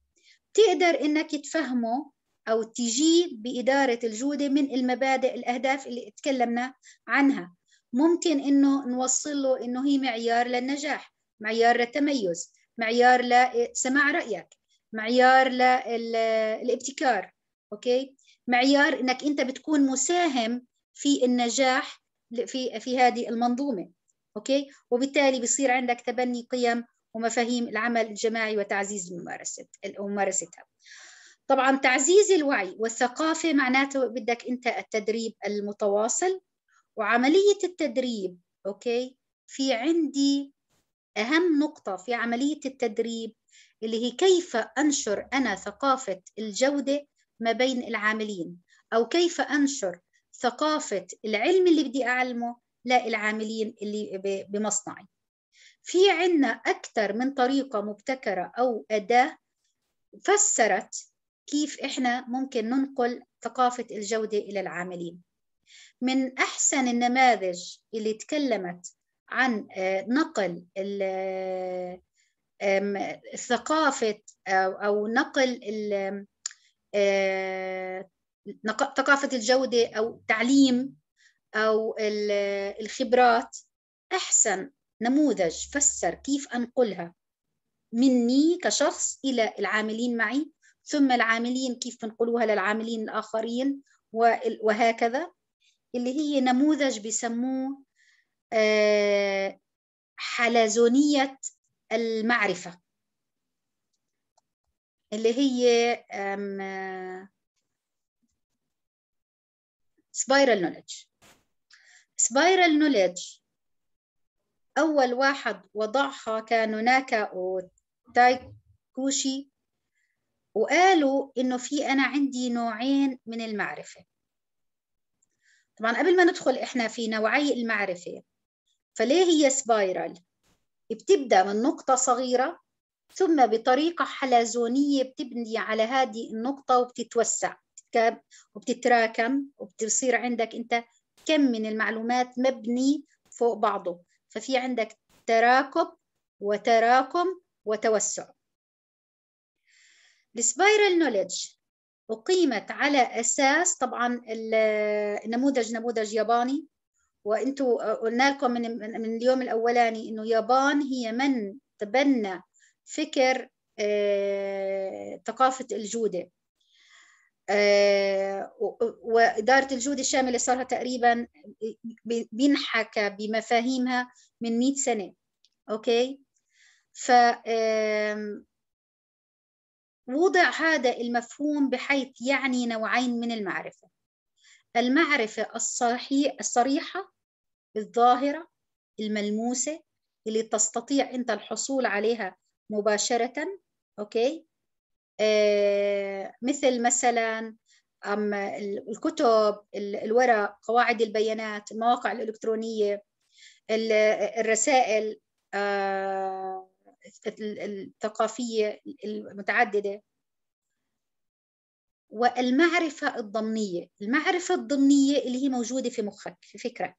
S1: تقدر إنك تفهمه أو تجي بإدارة الجودة من المبادئ الأهداف اللي تكلمنا عنها ممكن إنه نوصل له إنه هي معيار للنجاح معيار للتميز معيار لسماع رأيك معيار للابتكار أوكي معيار إنك أنت بتكون مساهم في النجاح في في هذه المنظومه اوكي وبالتالي بصير عندك تبني قيم ومفاهيم العمل الجماعي وتعزيز ممارسه ممارستها طبعا تعزيز الوعي والثقافه معناته بدك انت التدريب المتواصل وعمليه التدريب اوكي في عندي اهم نقطه في عمليه التدريب اللي هي كيف انشر انا ثقافه الجوده ما بين العاملين او كيف انشر ثقافه العلم اللي بدي اعلمه للعاملين اللي بمصنعي في عنا اكثر من طريقه مبتكره او اداه فسرت كيف احنا ممكن ننقل ثقافه الجوده الى العاملين من احسن النماذج اللي تكلمت عن آه، نقل آه، ثقافه آه، او نقل ثقافه الجوده او تعليم او الخبرات احسن نموذج فسر كيف انقلها مني كشخص الى العاملين معي ثم العاملين كيف بنقلوها للعاملين الاخرين وهكذا اللي هي نموذج بسموه آه، حلزونيه المعرفه اللي هي سبايرال نوليدج سبايرال نوليدج أول واحد وضعها كان ناكا وتايكوشي وقالوا إنه في أنا عندي نوعين من المعرفة طبعا قبل ما ندخل إحنا في نوعي المعرفة فليه هي سبايرال؟ بتبدأ من نقطة صغيرة ثم بطريقة حلزونية بتبني على هذه النقطة وبتتوسع وبتتركب وبتتراكم وبتصير عندك انت كم من المعلومات مبني فوق بعضه ففي عندك تراكب وتراكم وتوسع السبايرال نوليدج أقيمت على أساس طبعا النموذج نموذج ياباني وانتم قلنا لكم من, من اليوم الأولاني إنه يابان هي من تبنى فكر آه، ثقافة الجودة آه، وإدارة الجودة الشاملة صار لها تقريبا بينحكى بمفاهيمها من 100 سنة أوكي ف وضع هذا المفهوم بحيث يعني نوعين من المعرفة المعرفة الصحيح الصريحة الظاهرة الملموسة اللي تستطيع أنت الحصول عليها مباشرة أوكي آه، مثل مثلا الكتب الورق قواعد البيانات المواقع الإلكترونية الرسائل آه، الثقافية المتعددة والمعرفة الضمنية المعرفة الضمنية اللي هي موجودة في مخك في فكرك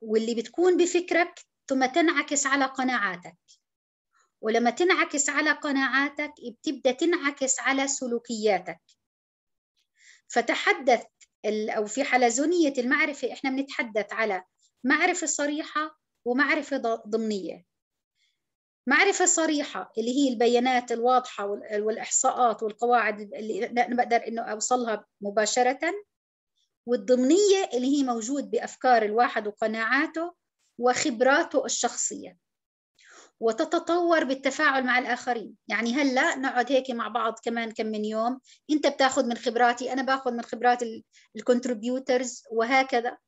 S1: واللي بتكون بفكرك ثم تنعكس على قناعاتك ولما تنعكس على قناعاتك بتبدا تنعكس على سلوكياتك فتحدث او في حلزونيه المعرفه احنا بنتحدث على معرفه صريحه ومعرفه ضمنيه معرفة صريحة اللي هي البيانات الواضحة والإحصاءات والقواعد اللي أنا بقدر إنه أوصلها مباشرة والضمنية اللي هي موجود بأفكار الواحد وقناعاته وخبراته الشخصية وتتطور بالتفاعل مع الاخرين يعني هلا نقعد هيك مع بعض كمان كم من يوم انت بتاخذ من خبراتي انا باخذ من خبرات الكونتريبيوترز وهكذا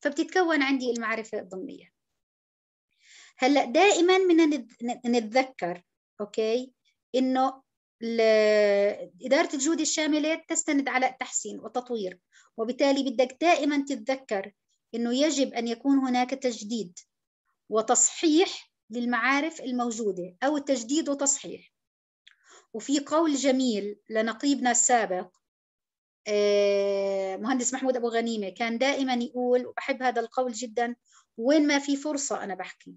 S1: فبتتكون عندي المعرفه الضمنيه هلا دائما بدنا نتذكر اوكي انه اداره الجوده الشامله تستند على التحسين والتطوير وبالتالي بدك دائما تتذكر انه يجب ان يكون هناك تجديد وتصحيح للمعارف الموجودة أو التجديد وتصحيح وفي قول جميل لنقيبنا السابق آه، مهندس محمود أبو غنيمة كان دائما يقول وبحب هذا القول جدا وين ما في فرصة أنا بحكي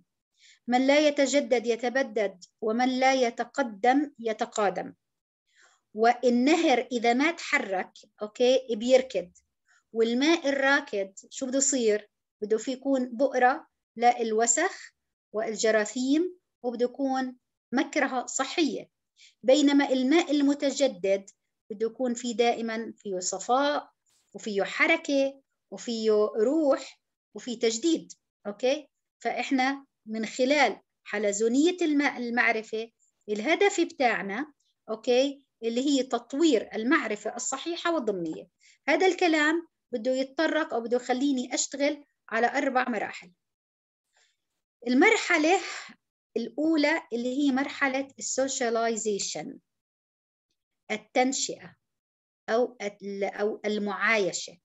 S1: من لا يتجدد يتبدد ومن لا يتقدم يتقادم والنهر إذا ما تحرك أوكي بيركد والماء الراكد شو بده يصير بده في يكون بؤرة للوسخ والجراثيم وبده يكون مكرها صحية بينما الماء المتجدد بده يكون في دائما فيه صفاء وفيه حركة وفيه روح وفي تجديد أوكي فإحنا من خلال حلزونية الماء المعرفة الهدف بتاعنا أوكي اللي هي تطوير المعرفة الصحيحة والضمنية هذا الكلام بده يتطرق أو بده يخليني أشتغل على أربع مراحل المرحلة الأولى اللي هي مرحلة السوشياليزيشن التنشئة أو أو المعايشة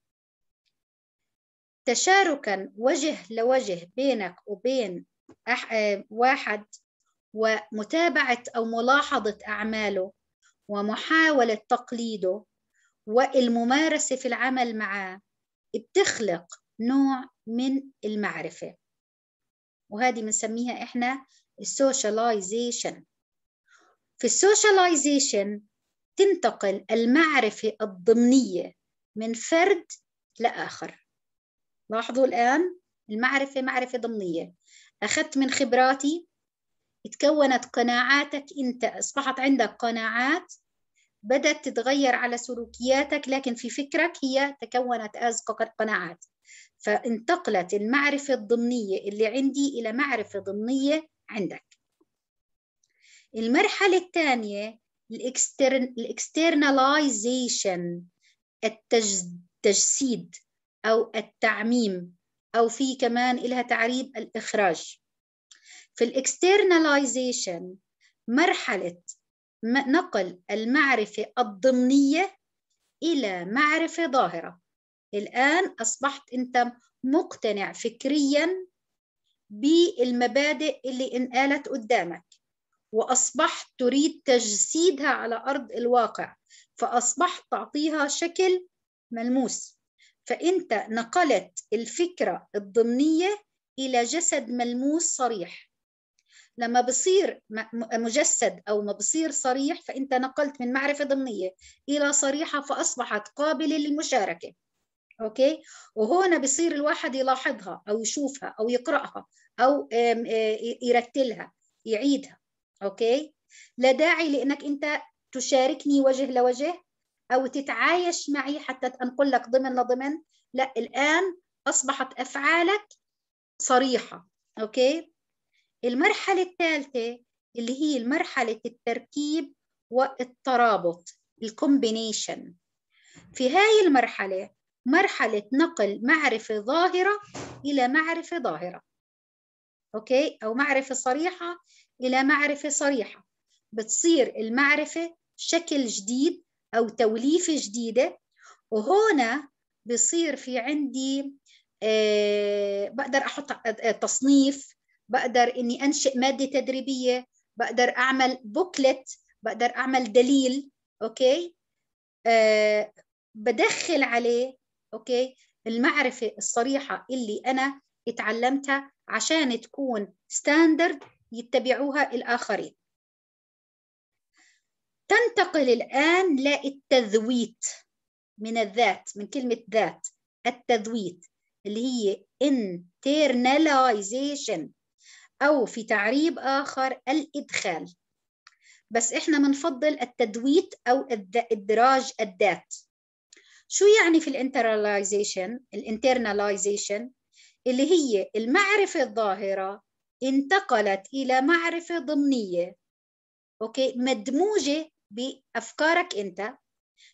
S1: تشاركا وجه لوجه بينك وبين واحد ومتابعة أو ملاحظة أعماله ومحاولة تقليده والممارسة في العمل معه بتخلق نوع من المعرفة وهذه بنسميها احنا السوشياليزيشن في السوشياليزيشن تنتقل المعرفة الضمنية من فرد لآخر لاحظوا الآن المعرفة معرفة ضمنية أخذت من خبراتي تكونت قناعاتك أنت أصبحت عندك قناعات بدأت تتغير على سلوكياتك لكن في فكرك هي تكونت أز قناعات فانتقلت المعرفة الضمنية اللي عندي إلى معرفة ضمنية عندك المرحلة الثانية الاكسترناليزيشن التجسيد أو التعميم أو في كمان إلها تعريب الإخراج في الاكسترناليزيشن مرحلة نقل المعرفة الضمنية إلى معرفة ظاهرة الآن أصبحت أنت مقتنع فكريا بالمبادئ اللي انقالت قدامك وأصبحت تريد تجسيدها على أرض الواقع فأصبحت تعطيها شكل ملموس فأنت نقلت الفكرة الضمنية إلى جسد ملموس صريح لما بصير مجسد أو ما بصير صريح فأنت نقلت من معرفة ضمنية إلى صريحة فأصبحت قابلة للمشاركة اوكي وهنا بصير الواحد يلاحظها او يشوفها او يقراها او يرتلها يعيدها اوكي لا داعي لانك انت تشاركني وجه لوجه او تتعايش معي حتى انقل لك ضمن لضمن لا الان اصبحت افعالك صريحه اوكي المرحله الثالثه اللي هي مرحله التركيب والترابط الكومبينيشن في هاي المرحله مرحلة نقل معرفة ظاهرة إلى معرفة ظاهرة أوكي أو معرفة صريحة إلى معرفة صريحة بتصير المعرفة شكل جديد أو توليفة جديدة وهنا بصير في عندي آه بقدر أحط تصنيف بقدر إني أنشئ مادة تدريبية بقدر أعمل بوكلت بقدر أعمل دليل أوكي آه بدخل عليه اوكي المعرفه الصريحه اللي انا اتعلمتها عشان تكون ستاندرد يتبعوها الاخرين تنتقل الان للتذويت من الذات من كلمه ذات التذويت اللي هي internalization او في تعريب اخر الادخال بس احنا بنفضل التدويت او ادراج الذات شو يعني في الانترناليزيشن الانترناليزيشن اللي هي المعرفة الظاهرة انتقلت إلى معرفة ضمنية أوكي مدموجة بأفكارك أنت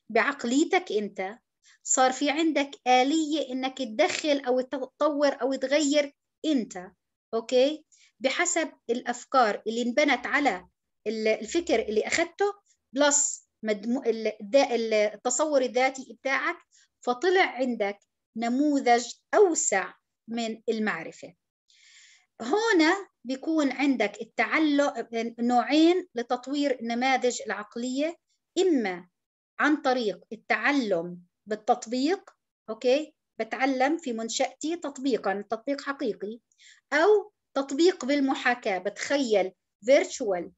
S1: بعقليتك أنت صار في عندك آلية إنك تدخل أو تطور أو تغير أنت أوكي بحسب الأفكار اللي انبنت على الفكر اللي أخذته بلس مدمو التصور الذاتي بتاعك فطلع عندك نموذج أوسع من المعرفة هنا بيكون عندك التعلق نوعين لتطوير النماذج العقلية إما عن طريق التعلم بالتطبيق أوكي بتعلم في منشأتي تطبيقا تطبيق حقيقي أو تطبيق بالمحاكاة بتخيل virtual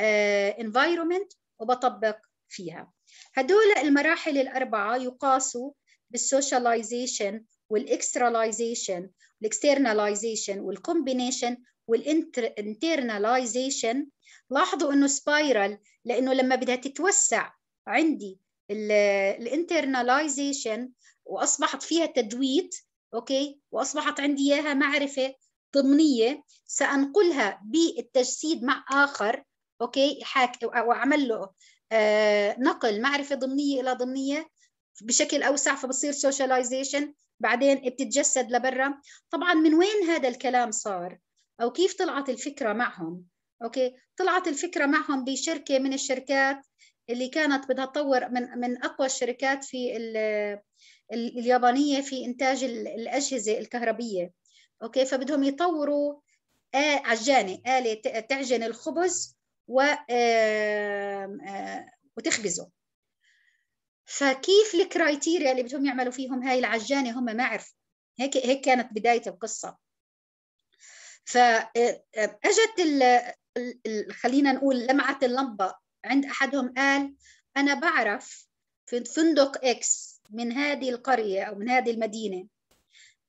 S1: آه، environment وبطبق فيها هدول المراحل الأربعة يقاسوا بالسوشاليزيشن والإكسترالايزيشن والاكسترناليزيشن والكومبينيشن والانترناليزيشن لاحظوا انه سبايرال لانه لما بدها تتوسع عندي الانترناليزيشن واصبحت فيها تدويت اوكي واصبحت عندي اياها معرفه ضمنيه سانقلها بالتجسيد مع اخر اوكي حاك واعمل له آه، نقل معرفه ضمنيه الى ضمنيه بشكل اوسع فبصير سوشياليزيشن بعدين بتتجسد لبرا طبعا من وين هذا الكلام صار او كيف طلعت الفكره معهم اوكي طلعت الفكره معهم بشركه من الشركات اللي كانت بدها تطور من من اقوى الشركات في اليابانيه في انتاج الاجهزه الكهربيه اوكي فبدهم يطوروا عجانه اله تعجن الخبز و وتخبزه فكيف الكرايتيريا اللي بدهم يعملوا فيهم هاي العجانه هم ما عرفوا هيك هيك كانت بدايه القصه فاجت خلينا نقول لمعه اللمبه عند احدهم قال انا بعرف في فندق اكس من هذه القريه او من هذه المدينه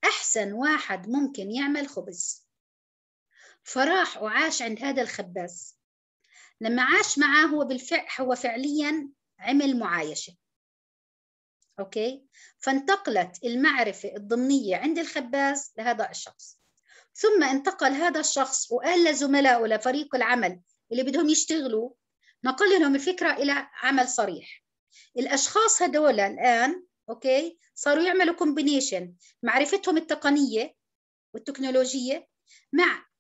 S1: احسن واحد ممكن يعمل خبز فراح وعاش عند هذا الخباز لما عاش معاه هو بالفعل هو فعليا عمل معايشه اوكي فانتقلت المعرفه الضمنيه عند الخباز لهذا الشخص ثم انتقل هذا الشخص وقال لزملائه لفريق العمل اللي بدهم يشتغلوا نقل لهم الفكره الى عمل صريح الاشخاص هدول الان اوكي صاروا يعملوا كومبينيشن معرفتهم التقنيه والتكنولوجيه مع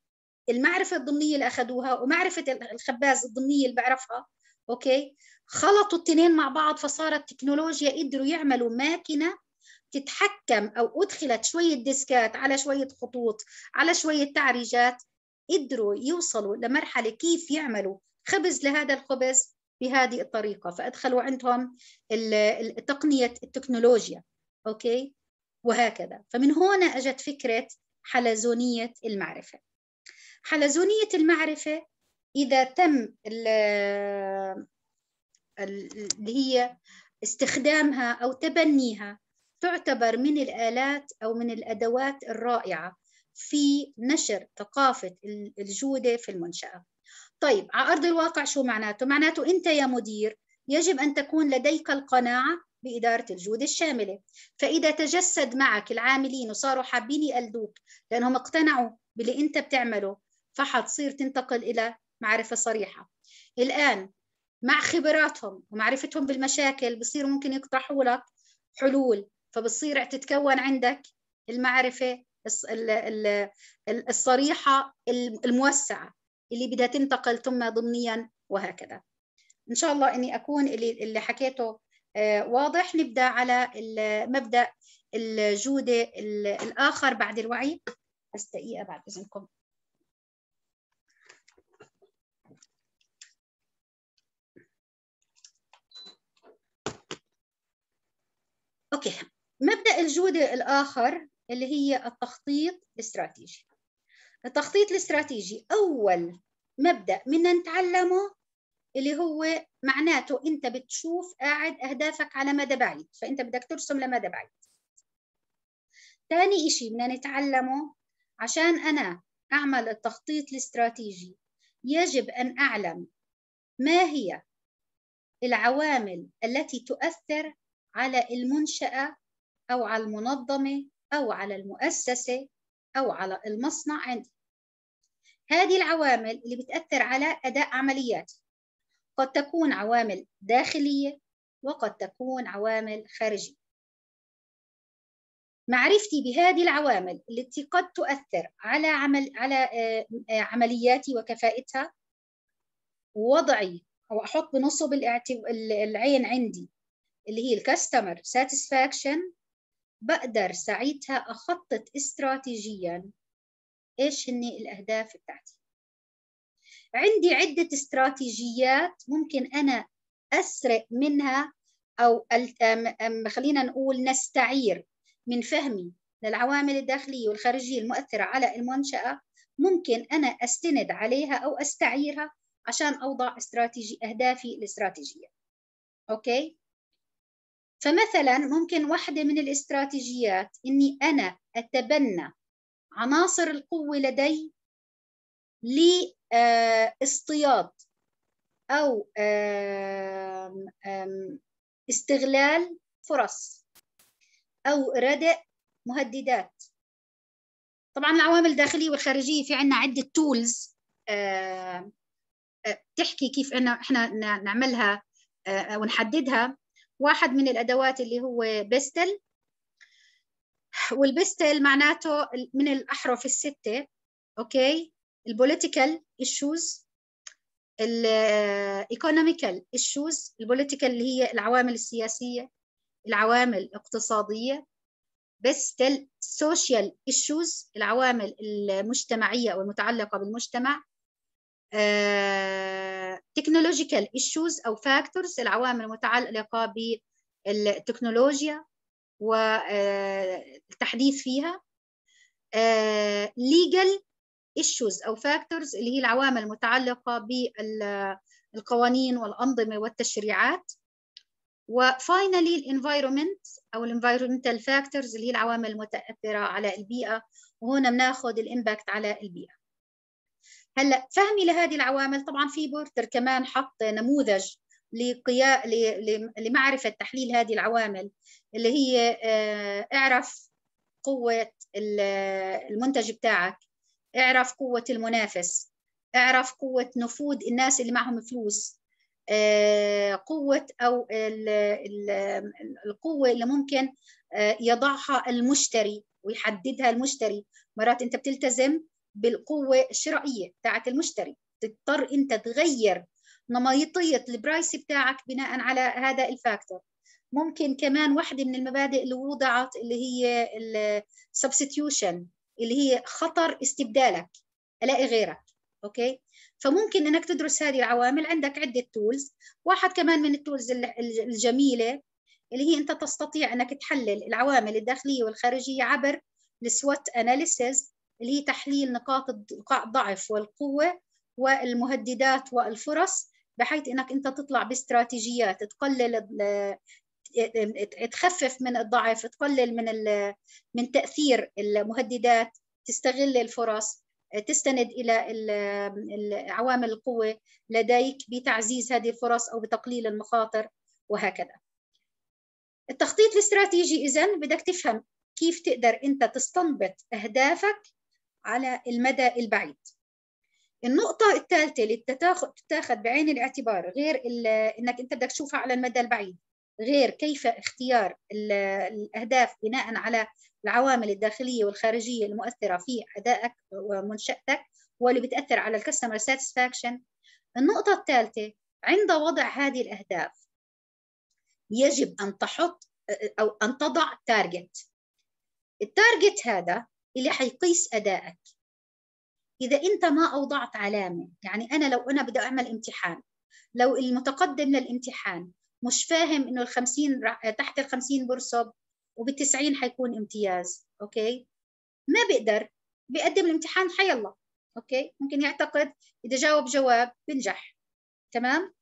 S1: المعرفه الضمنيه اللي اخذوها ومعرفه الخباز الضمنيه اللي بعرفها اوكي خلطوا التنين مع بعض فصارت تكنولوجيا قدروا يعملوا ماكينه تتحكم او ادخلت شويه ديسكات على شويه خطوط على شويه تعريجات قدروا يوصلوا لمرحله كيف يعملوا خبز لهذا الخبز بهذه الطريقه فادخلوا عندهم التقنيه التكنولوجيا اوكي وهكذا فمن هنا اجت فكره حلزونيه المعرفه حلزونية المعرفة إذا تم اللي هي استخدامها أو تبنيها تعتبر من الآلات أو من الأدوات الرائعة في نشر ثقافة الجودة في المنشأة طيب على أرض الواقع شو معناته؟ معناته أنت يا مدير يجب أن تكون لديك القناعة بإدارة الجودة الشاملة فإذا تجسد معك العاملين وصاروا حابين يقلدوك لأنهم اقتنعوا باللي أنت بتعمله فحتصير تنتقل إلى معرفة صريحة الآن مع خبراتهم ومعرفتهم بالمشاكل بصير ممكن يقترحوا لك حلول فبصير تتكون عندك المعرفة الصريحة الموسعة اللي بدها تنتقل ثم ضمنيا وهكذا إن شاء الله أني أكون اللي, اللي حكيته آه، واضح نبدأ على مبدأ الجودة الآخر بعد الوعي بس دقيقه بعد إذنكم اوكي مبدا الجوده الاخر اللي هي التخطيط الاستراتيجي التخطيط الاستراتيجي اول مبدا بدنا نتعلمه اللي هو معناته انت بتشوف قاعد اهدافك على مدى بعيد فانت بدك ترسم لمدى بعيد ثاني شيء بدنا نتعلمه عشان انا اعمل التخطيط الاستراتيجي يجب ان اعلم ما هي العوامل التي تؤثر على المنشأة أو على المنظمة أو على المؤسسة أو على المصنع عندي هذه العوامل اللي بتأثر على أداء عملياتي قد تكون عوامل داخلية وقد تكون عوامل خارجية معرفتي بهذه العوامل التي قد تؤثر على عمل على آه، آه، عملياتي وكفائتها ووضعي او احط بنصب العين عندي اللي هي الكاستمر ساتسفاكشن بقدر ساعتها اخطط استراتيجيا ايش هن الاهداف بتاعتي عندي عده استراتيجيات ممكن انا اسرق منها او خلينا نقول نستعير من فهمي للعوامل الداخليه والخارجيه المؤثره على المنشاه ممكن انا استند عليها او استعيرها عشان اوضع استراتيجي اهدافي الاستراتيجيه اوكي فمثلا ممكن واحدة من الاستراتيجيات إني أنا أتبنى عناصر القوة لدي لاصطياد أو استغلال فرص أو ردء مهددات طبعا العوامل الداخلية والخارجية في عنا عدة تولز آه، تحكي كيف أنا إحنا نعملها آه، ونحددها واحد من الأدوات اللي هو بيستل والبيستل معناته من الأحرف الستة أوكي البوليتيكال issues الايكونوميكال issues البوليتيكال اللي هي العوامل السياسية العوامل الاقتصادية بيستل سوشيال issues العوامل المجتمعية والمتعلقة بالمجتمع آه تكنولوجيكال issues أو factors العوامل المتعلقة بالتكنولوجيا والتحديث آه، فيها آه، legal issues أو factors اللي هي العوامل المتعلقة بالقوانين والأنظمة والتشريعات وفاينلي الانفايرومنت او الانفايرومنتال فاكتورز اللي هي العوامل المتاثره على البيئه وهنا بناخذ الامباكت على البيئه هلا فهمي لهذه العوامل طبعا في بورتر كمان حط نموذج لقياء لمعرفه تحليل هذه العوامل اللي هي آه، اعرف قوه المنتج بتاعك اعرف قوه المنافس اعرف قوه نفوذ الناس اللي معهم فلوس آه، قوه او القوه اللي ممكن آه، يضعها المشتري ويحددها المشتري مرات انت بتلتزم بالقوه الشرائيه بتاعت المشتري تضطر انت تغير نمطيه البرايس بتاعك بناء على هذا الفاكتور ممكن كمان واحدة من المبادئ اللي وضعت اللي هي السبستيوشن اللي هي خطر استبدالك الاقي غيرك اوكي فممكن انك تدرس هذه العوامل عندك عده تولز واحد كمان من التولز الجميله اللي هي انت تستطيع انك تحلل العوامل الداخليه والخارجيه عبر السوات اناليسيز اللي هي تحليل نقاط الضعف والقوة والمهددات والفرص بحيث انك انت تطلع باستراتيجيات تقلل تخفف من الضعف تقلل من من تاثير المهددات تستغل الفرص تستند الى عوامل القوه لديك بتعزيز هذه الفرص او بتقليل المخاطر وهكذا التخطيط الاستراتيجي اذا بدك تفهم كيف تقدر انت تستنبط اهدافك على المدى البعيد النقطة الثالثة اللي تتاخذ بعين الاعتبار غير انك انت بدك تشوفها على المدى البعيد غير كيف اختيار الاهداف بناء على العوامل الداخلية والخارجية المؤثرة في ادائك ومنشأتك واللي بتأثر على الكاستمر ساتسفاكشن النقطة الثالثة عند وضع هذه الاهداف يجب ان تحط او ان تضع تارجت التارجت هذا اللي حيقيس ادائك اذا انت ما اوضعت علامه يعني انا لو انا بدي اعمل امتحان لو المتقدم للامتحان مش فاهم انه ال 50 تحت ال 50 برسب وبال 90 حيكون امتياز اوكي ما بقدر بيقدم الامتحان حيلا اوكي ممكن يعتقد اذا جاوب جواب بنجح تمام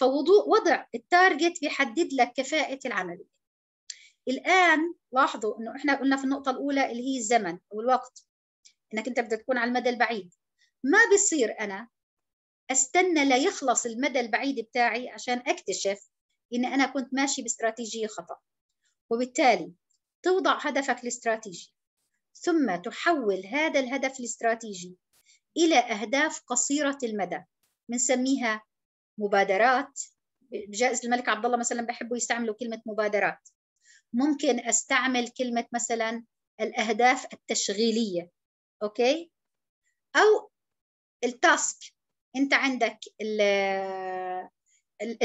S1: فوضوء وضع التارجت بيحدد لك كفاءه العمليه الان لاحظوا انه احنا قلنا في النقطه الاولى اللي هي الزمن او الوقت انك انت بدك تكون على المدى البعيد ما بصير انا استنى ليخلص المدى البعيد بتاعي عشان اكتشف ان انا كنت ماشي باستراتيجيه خطا وبالتالي توضع هدفك الاستراتيجي ثم تحول هذا الهدف الاستراتيجي الى اهداف قصيره المدى بنسميها مبادرات بجائزه الملك عبد الله مثلا بحبوا يستعملوا كلمه مبادرات ممكن استعمل كلمه مثلا الاهداف التشغيليه اوكي او التاسك انت عندك ال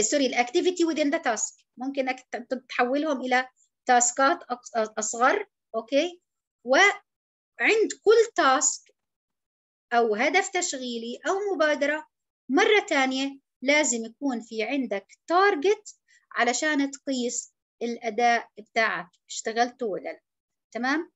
S1: سوري الاكتيفيتي within ذا تاسك ممكن تحولهم الى تاسكات اصغر اوكي وعند كل تاسك او هدف تشغيلي او مبادره مره ثانيه لازم يكون في عندك تارجت علشان تقيس الأداء بتاعك اشتغلته ولا لا تمام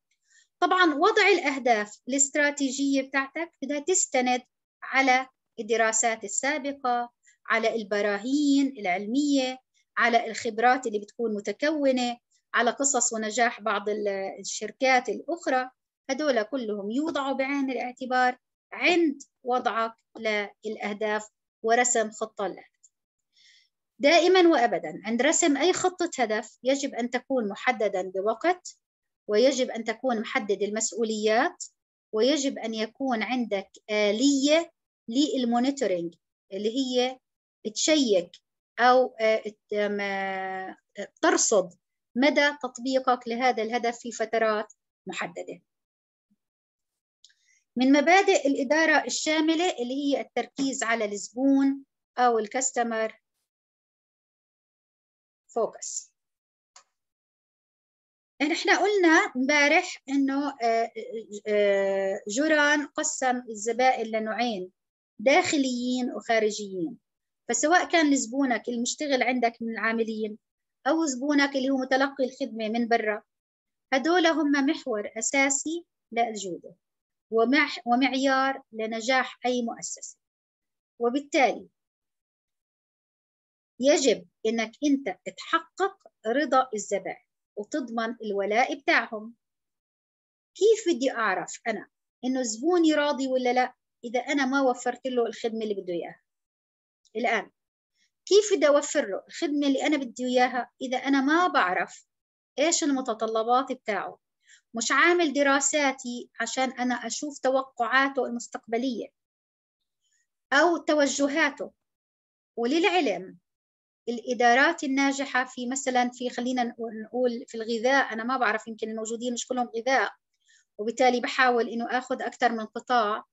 S1: طبعا وضع الأهداف الاستراتيجية بتاعتك بدها تستند على الدراسات السابقة على البراهين العلمية على الخبرات اللي بتكون متكونة على قصص ونجاح بعض الشركات الأخرى هدول كلهم يوضعوا بعين الاعتبار عند وضعك للأهداف ورسم خطة لها دائما وابدا عند رسم اي خطه هدف يجب ان تكون محددا بوقت ويجب ان تكون محدد المسؤوليات ويجب ان يكون عندك اليه للمونيتورنج اللي هي تشيك او آه، آه، ترصد مدى تطبيقك لهذا الهدف في فترات محدده من مبادئ الاداره الشامله اللي هي التركيز على الزبون او الكاستمر فوكس نحن احنا قلنا امبارح انه آه، آه، آه، جوران قسم الزبائن لنوعين داخليين وخارجيين فسواء كان زبونك المشتغل عندك من العاملين او زبونك اللي هو متلقي الخدمه من برا هدول هم محور اساسي للجوده ومعيار لنجاح اي مؤسسه وبالتالي يجب انك انت تحقق رضا الزبائن وتضمن الولاء بتاعهم كيف بدي اعرف انا انه زبوني راضي ولا لا اذا انا ما وفرت له الخدمه اللي بده اياها الان كيف بدي اوفر له الخدمه اللي انا بدي اياها اذا انا ما بعرف ايش المتطلبات بتاعه مش عامل دراساتي عشان انا اشوف توقعاته المستقبليه او توجهاته وللعلم الادارات الناجحه في مثلا في خلينا نقول في الغذاء انا ما بعرف يمكن الموجودين مش كلهم غذاء وبالتالي بحاول انه اخذ اكثر من قطاع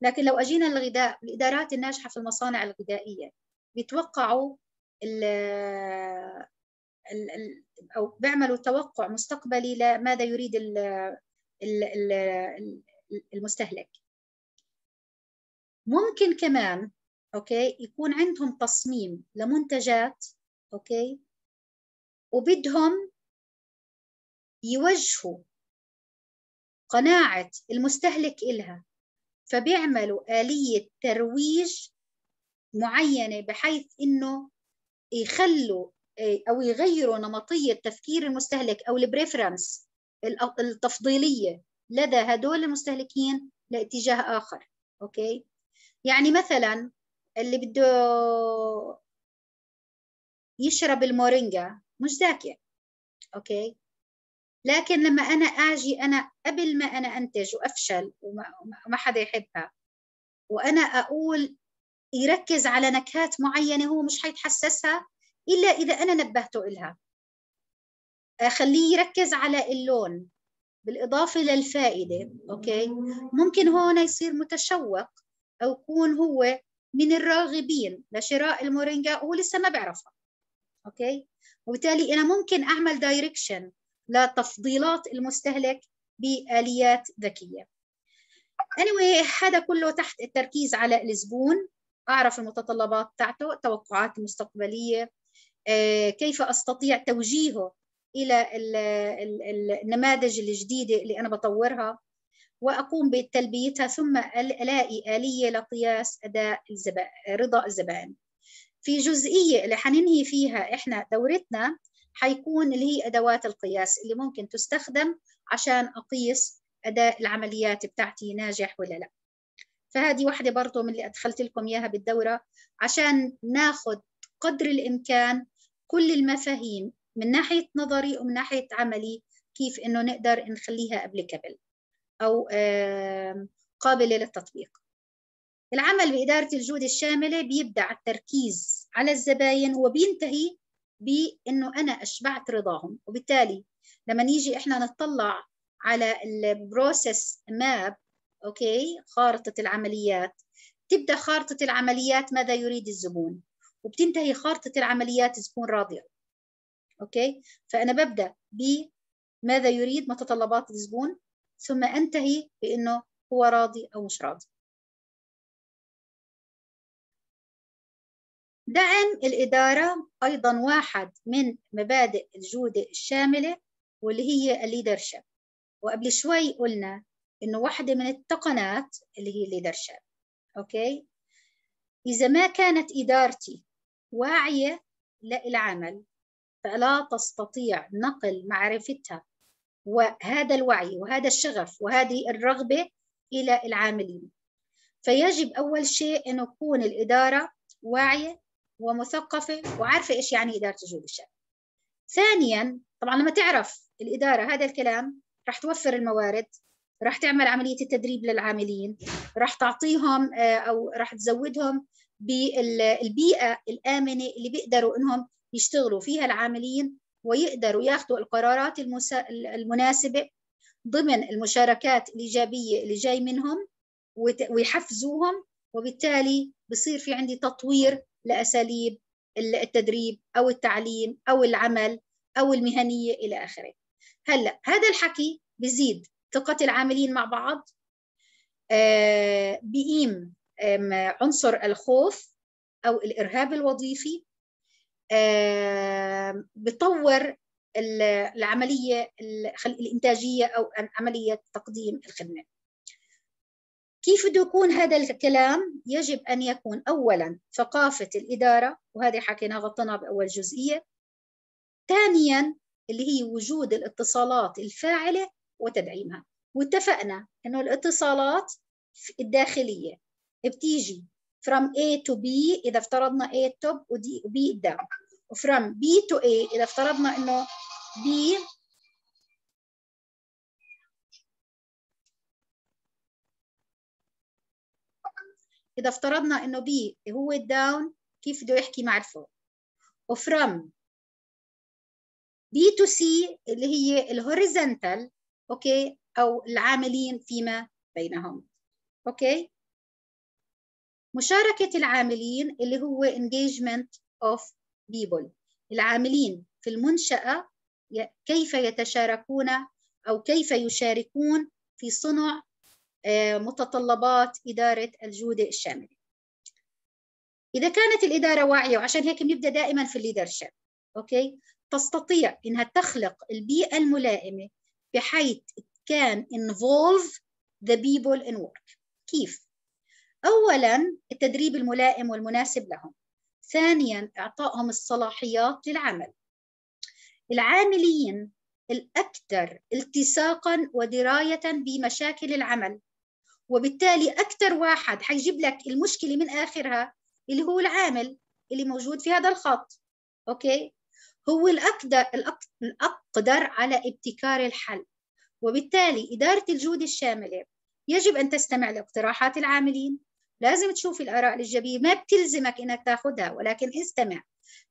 S1: لكن لو اجينا للغذاء الادارات الناجحه في المصانع الغذائيه بيتوقعوا ال ال او بيعملوا توقع مستقبلي لماذا يريد الـ الـ الـ المستهلك ممكن كمان اوكي يكون عندهم تصميم لمنتجات اوكي وبدهم يوجهوا قناعة المستهلك إلها فبيعملوا آلية ترويج معينة بحيث إنه يخلوا إيه، أو يغيروا نمطية تفكير المستهلك أو البريفرنس التفضيلية لدى هدول المستهلكين لاتجاه آخر أوكي يعني مثلا اللي بده يشرب المورينجا مش ذاكر اوكي لكن لما انا اجي انا قبل ما انا انتج وافشل وما حدا يحبها وانا اقول يركز على نكهات معينه هو مش حيتحسسها الا اذا انا نبهته إلها اخليه يركز على اللون بالاضافه للفائده اوكي ممكن هون يصير متشوق او يكون هو من الراغبين لشراء المورينجا وهو لسه ما بيعرفها اوكي وبالتالي انا ممكن اعمل دايركشن لتفضيلات المستهلك باليات ذكيه anyway هذا كله تحت التركيز على الزبون اعرف المتطلبات بتاعته التوقعات المستقبليه آه، كيف استطيع توجيهه الى النماذج الجديده اللي انا بطورها وأقوم بتلبيتها ثم ألاقي آلية لقياس أداء الزبائن رضا الزبائن في جزئية اللي حننهي فيها إحنا دورتنا حيكون اللي هي أدوات القياس اللي ممكن تستخدم عشان أقيس أداء العمليات بتاعتي ناجح ولا لأ فهذه واحدة برضو من اللي أدخلت لكم إياها بالدورة عشان ناخد قدر الإمكان كل المفاهيم من ناحية نظري ومن ناحية عملي كيف إنه نقدر نخليها قبل أو قابلة للتطبيق العمل بإدارة الجودة الشاملة بيبدأ على التركيز على الزباين وبينتهي بأنه أنا أشبعت رضاهم وبالتالي لما نيجي إحنا نطلع على البروسيس ماب أوكي خارطة العمليات تبدأ خارطة العمليات ماذا يريد الزبون وبتنتهي خارطة العمليات تكون راضية أوكي فأنا ببدأ بماذا يريد متطلبات الزبون ثم أنتهي بأنه هو راضي أو مش راضي دعم الإدارة أيضا واحد من مبادئ الجودة الشاملة واللي هي الليدرشيب وقبل شوي قلنا إنه واحدة من التقنات اللي هي الليدرشيب أوكي إذا ما كانت إدارتي واعية للعمل فلا تستطيع نقل معرفتها وهذا الوعي وهذا الشغف وهذه الرغبة إلى العاملين فيجب أول شيء أن تكون الإدارة واعية ومثقفة وعارفة إيش يعني إدارة جهود الشعب ثانيا طبعا لما تعرف الإدارة هذا الكلام رح توفر الموارد رح تعمل عملية التدريب للعاملين رح تعطيهم آه، أو رح تزودهم بالبيئة الآمنة اللي بيقدروا إنهم يشتغلوا فيها العاملين ويقدروا ياخذوا القرارات المسا... المناسبة ضمن المشاركات الإيجابية اللي جاي منهم وت... ويحفزوهم وبالتالي بصير في عندي تطوير لأساليب التدريب أو التعليم أو العمل أو المهنية إلى آخره هلأ هذا الحكي بزيد ثقة العاملين مع بعض آه، بقيم عنصر الخوف أو الإرهاب الوظيفي بطور العملية الإنتاجية أو عملية تقديم الخدمة كيف بده يكون هذا الكلام؟ يجب أن يكون أولاً ثقافة الإدارة وهذه حكينا غطيناها بأول جزئية ثانياً اللي هي وجود الاتصالات الفاعلة وتدعيمها واتفقنا أنه الاتصالات الداخلية بتيجي from A to B إذا افترضنا A التوب ودي B و from B to A إذا افترضنا إنه B إذا افترضنا إنه B هو الداون كيف بده يحكي مع الفوق from B to C اللي هي horizontal أوكي أو العاملين فيما بينهم أوكي مشاركة العاملين اللي هو engagement of people العاملين في المنشأة كيف يتشاركون أو كيف يشاركون في صنع آه، متطلبات إدارة الجودة الشاملة إذا كانت الإدارة واعية وعشان هيك بنبدأ دائما في الليدرشيب أوكي تستطيع إنها تخلق البيئة الملائمة بحيث كان involve the people in work كيف؟ اولا التدريب الملائم والمناسب لهم ثانيا اعطائهم الصلاحيات للعمل العاملين الاكثر التصاقا ودرايه بمشاكل العمل وبالتالي اكثر واحد حيجيب لك المشكله من اخرها اللي هو العامل اللي موجود في هذا الخط اوكي هو الاقدر الاقدر على ابتكار الحل وبالتالي اداره الجوده الشامله يجب ان تستمع لاقتراحات العاملين لازم تشوفي الآراء الإيجابية ما بتلزمك إنك تاخذها ولكن استمع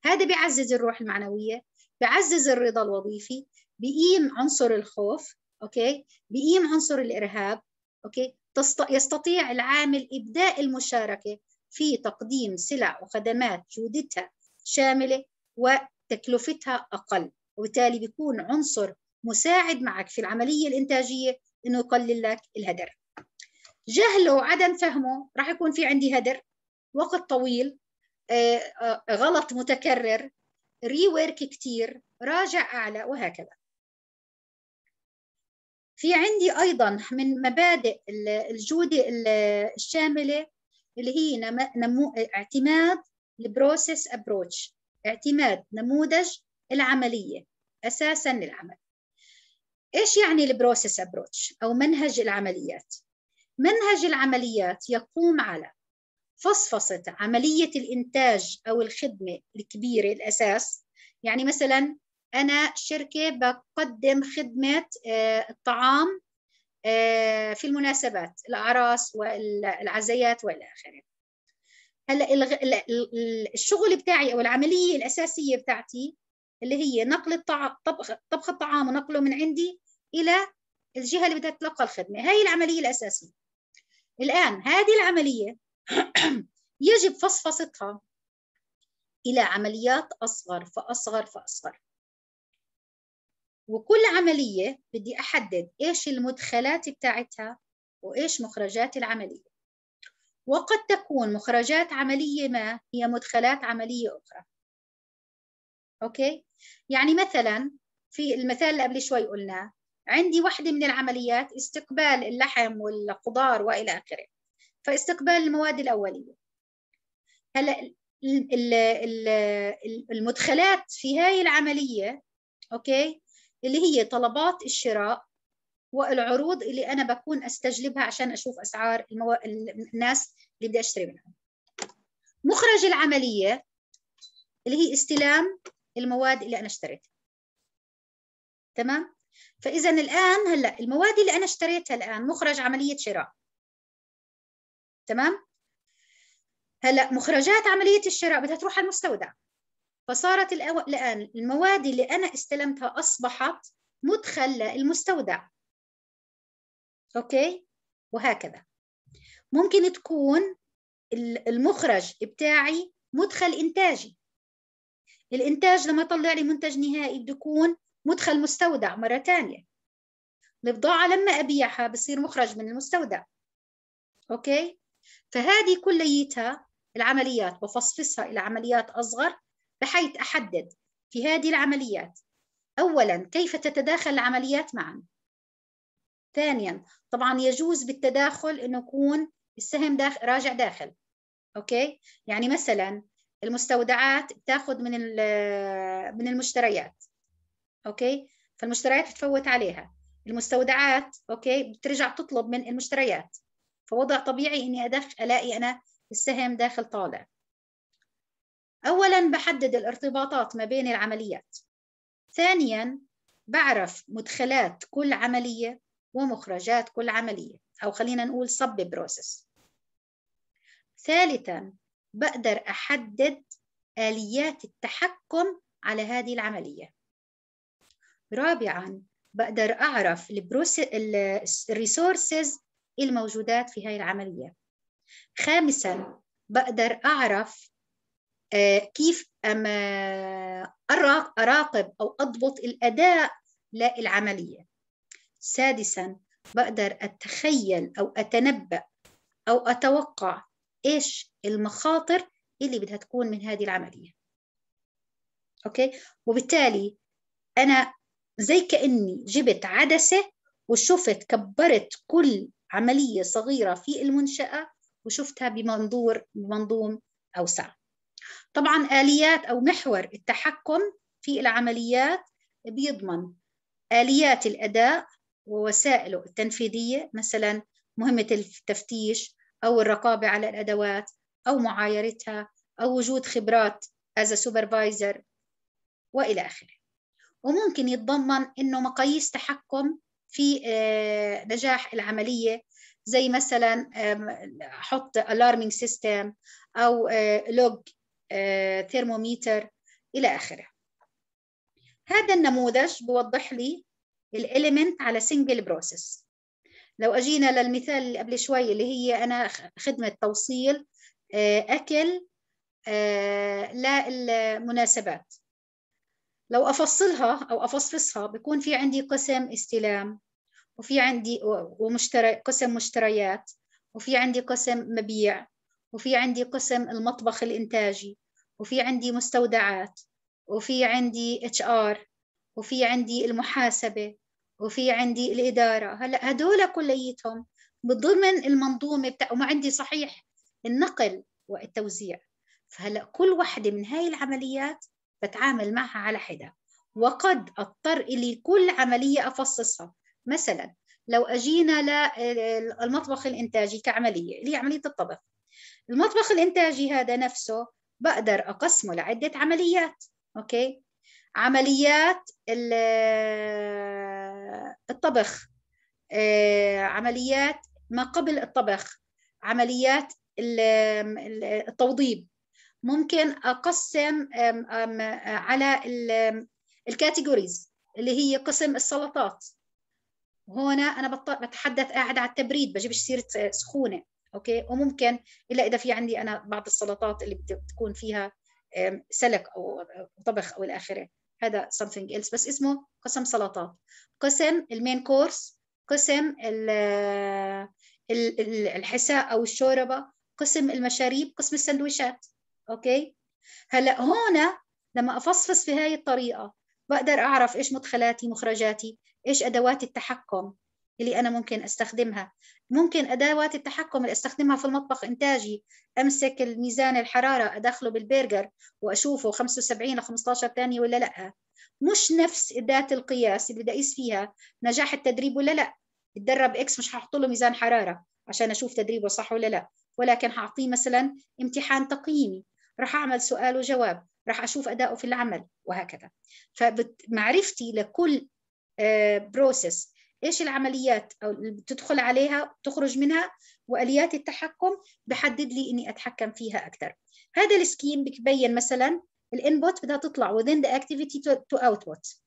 S1: هذا بيعزز الروح المعنوية بعزز الرضا الوظيفي بقيم عنصر الخوف أوكي بقيم عنصر الإرهاب أوكي يستطيع العامل إبداء المشاركة في تقديم سلع وخدمات جودتها شاملة وتكلفتها أقل وبالتالي بيكون عنصر مساعد معك في العملية الإنتاجية إنه يقلل لك الهدر جهله وعدم فهمه راح يكون في عندي هدر وقت طويل آه، آه، غلط متكرر ريورك كتير راجع أعلى وهكذا في عندي أيضا من مبادئ الجودة الشاملة اللي هي نمو اعتماد البروسيس أبروتش اعتماد نموذج العملية أساسا للعمل إيش يعني البروسيس أبروتش أو منهج العمليات منهج العمليات يقوم على فصفصة عملية الإنتاج أو الخدمة الكبيرة الأساس يعني مثلا أنا شركة بقدم خدمة آه، الطعام آه، في المناسبات الأعراس والعزيات وإلى آخره هلا الشغل بتاعي أو العملية الأساسية بتاعتي اللي هي نقل الطعام طبخ, طبخ الطعام ونقله من عندي إلى الجهة اللي بدها تتلقى الخدمة هاي العملية الأساسية الآن هذه العملية يجب فصفصتها إلى عمليات أصغر فأصغر فأصغر وكل عملية بدي أحدد إيش المدخلات بتاعتها وإيش مخرجات العملية وقد تكون مخرجات عملية ما هي مدخلات عملية أخرى أوكي؟ يعني مثلا في المثال اللي قبل شوي قلناه عندي واحدة من العمليات استقبال اللحم والخضار وإلى آخره فاستقبال المواد الأولية هلا المدخلات في هاي العملية أوكي اللي هي طلبات الشراء والعروض اللي أنا بكون أستجلبها عشان أشوف أسعار المو... الناس اللي بدي أشتري منهم مخرج العملية اللي هي استلام المواد اللي أنا اشتريتها تمام فاذا الان هلا المواد اللي انا اشتريتها الان مخرج عمليه شراء تمام هلا مخرجات عمليه الشراء بدها تروح على المستودع فصارت الان المواد اللي انا استلمتها اصبحت مدخل للمستودع اوكي وهكذا ممكن تكون المخرج بتاعي مدخل انتاجي الانتاج لما طلع لي منتج نهائي بده يكون مدخل مستودع مرة تانية البضاعة لما أبيعها بصير مخرج من المستودع أوكي فهذه كليتها العمليات بفصفصها إلى عمليات أصغر بحيث أحدد في هذه العمليات أولا كيف تتداخل العمليات معا ثانيا طبعا يجوز بالتداخل أنه يكون السهم داخل راجع داخل أوكي يعني مثلا المستودعات تأخذ من من المشتريات اوكي فالمشتريات بتفوت عليها المستودعات اوكي بترجع تطلب من المشتريات فوضع طبيعي اني ادخل الاقي انا السهم داخل طالع اولا بحدد الارتباطات ما بين العمليات ثانيا بعرف مدخلات كل عمليه ومخرجات كل عمليه او خلينا نقول صب بروسس ثالثا بقدر احدد اليات التحكم على هذه العمليه رابعا بقدر أعرف الريسورسز الموجودات في هاي العملية خامسا بقدر أعرف آه، كيف أما آه، أراقب أو أضبط الأداء للعملية سادسا بقدر أتخيل أو أتنبأ أو أتوقع إيش المخاطر اللي بدها تكون من هذه العملية أوكي وبالتالي أنا زي كأني جبت عدسة وشفت كبرت كل عملية صغيرة في المنشأة وشفتها بمنظور بمنظوم أوسع طبعا آليات أو محور التحكم في العمليات بيضمن آليات الأداء ووسائله التنفيذية مثلا مهمة التفتيش أو الرقابة على الأدوات أو معايرتها أو وجود خبرات as a supervisor وإلى آخره وممكن يتضمن انه مقاييس تحكم في آه، نجاح العمليه زي مثلا حط الارمنج سيستم او لوج آه، ثيرموميتر آه، الى اخره هذا النموذج بوضح لي الاليمنت على سنجل بروسيس لو اجينا للمثال اللي قبل شوي اللي هي انا خدمه توصيل اكل للمناسبات لو افصلها او افصفصها بكون في عندي قسم استلام وفي عندي ومشتري قسم مشتريات وفي عندي قسم مبيع وفي عندي قسم المطبخ الانتاجي وفي عندي مستودعات وفي عندي اتش ار وفي عندي المحاسبه وفي عندي الاداره هلا هدول كليتهم بضمن المنظومه بتاع وما عندي صحيح النقل والتوزيع فهلا كل وحده من هاي العمليات بتعامل معها على حدة وقد أضطر إلي كل عملية أفصصها مثلا لو أجينا للمطبخ الإنتاجي كعملية اللي هي عملية الطبخ المطبخ الإنتاجي هذا نفسه بقدر أقسمه لعدة عمليات أوكي عمليات الطبخ آه، عمليات ما قبل الطبخ عمليات التوضيب ممكن اقسم على الكاتيجوريز اللي هي قسم السلطات هنا انا بتحدث قاعد على التبريد بجيبش سيره سخونه اوكي وممكن الا اذا في عندي انا بعض السلطات اللي بتكون فيها سلك او طبخ او الى اخره هذا something else بس اسمه قسم سلطات قسم المين كورس قسم آه، الحساء او الشوربه قسم المشاريب قسم السندويشات اوكي هلا هون لما افصفص في هاي الطريقه بقدر اعرف ايش مدخلاتي مخرجاتي ايش ادوات التحكم اللي انا ممكن استخدمها ممكن ادوات التحكم اللي استخدمها في المطبخ انتاجي امسك الميزان الحراره ادخله بالبرجر واشوفه 75 ل 15 ثانيه ولا لا مش نفس اداه القياس اللي بدي اقيس فيها نجاح التدريب ولا لا اتدرب اكس مش هحط له ميزان حراره عشان اشوف تدريبه صح ولا لا ولكن هعطيه مثلا امتحان تقييمي راح اعمل سؤال وجواب راح اشوف ادائه في العمل وهكذا فمعرفتي لكل بروسيس آه، ايش العمليات او تدخل عليها تخرج منها واليات التحكم بحدد لي اني اتحكم فيها اكثر هذا السكيم بيبين مثلا الانبوت بدها تطلع within the activity تو to output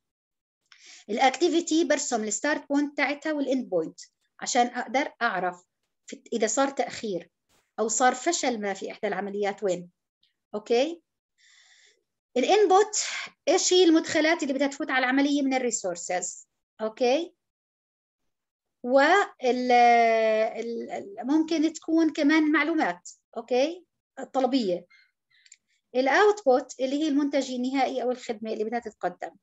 S1: الاكتيفيتي برسم الستارت بوينت تاعتها والاند بوينت عشان اقدر اعرف اذا صار تاخير او صار فشل ما في احدى العمليات وين اوكي الانبوت ايش هي المدخلات اللي بدها تفوت على العمليه من الريسورسز اوكي و ممكن تكون كمان معلومات اوكي الطلبيه الاوتبوت اللي هي المنتج النهائي او الخدمه اللي بدها تتقدم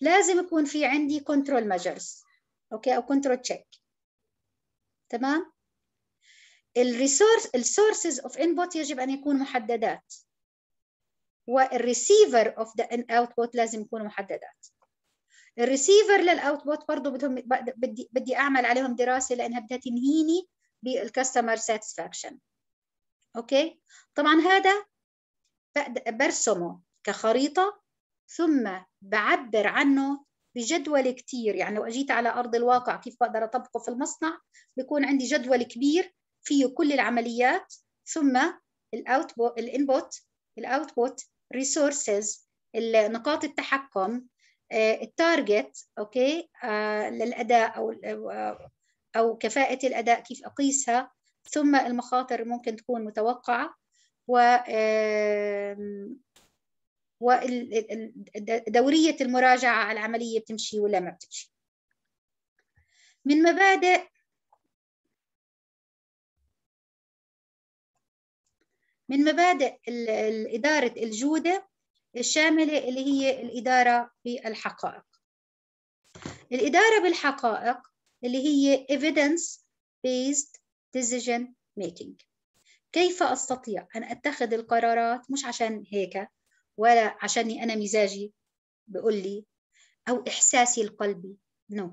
S1: لازم يكون في عندي كنترول ميجرز اوكي او كنترول تشيك تمام الريسورس السورسز اوف انبوت يجب ان يكون محددات والريسيفر اوف ذا اوتبوت لازم يكون محددات الريسيفر للاوتبوت برضه بدهم بدي بدي اعمل عليهم دراسه لانها بدها تنهيني بالكاستمر ساتسفاكشن اوكي طبعا هذا برسمه كخريطه ثم بعبر عنه بجدول كتير يعني لو اجيت على ارض الواقع كيف بقدر اطبقه في المصنع بيكون عندي جدول كبير فيه كل العمليات ثم الاوتبوت الانبوت الاوتبوت ريسورسز نقاط التحكم آه، التارجت اوكي آه، للاداء او آه، او كفاءه الاداء كيف اقيسها ثم المخاطر ممكن تكون متوقعه و ودورية المراجعة على العملية بتمشي ولا ما بتمشي من مبادئ من مبادئ إدارة الجودة الشاملة اللي هي الإدارة بالحقائق الإدارة بالحقائق اللي هي evidence based decision making كيف أستطيع أن أتخذ القرارات مش عشان هيك ولا عشاني أنا مزاجي بقول لي أو إحساسي القلبي نو no.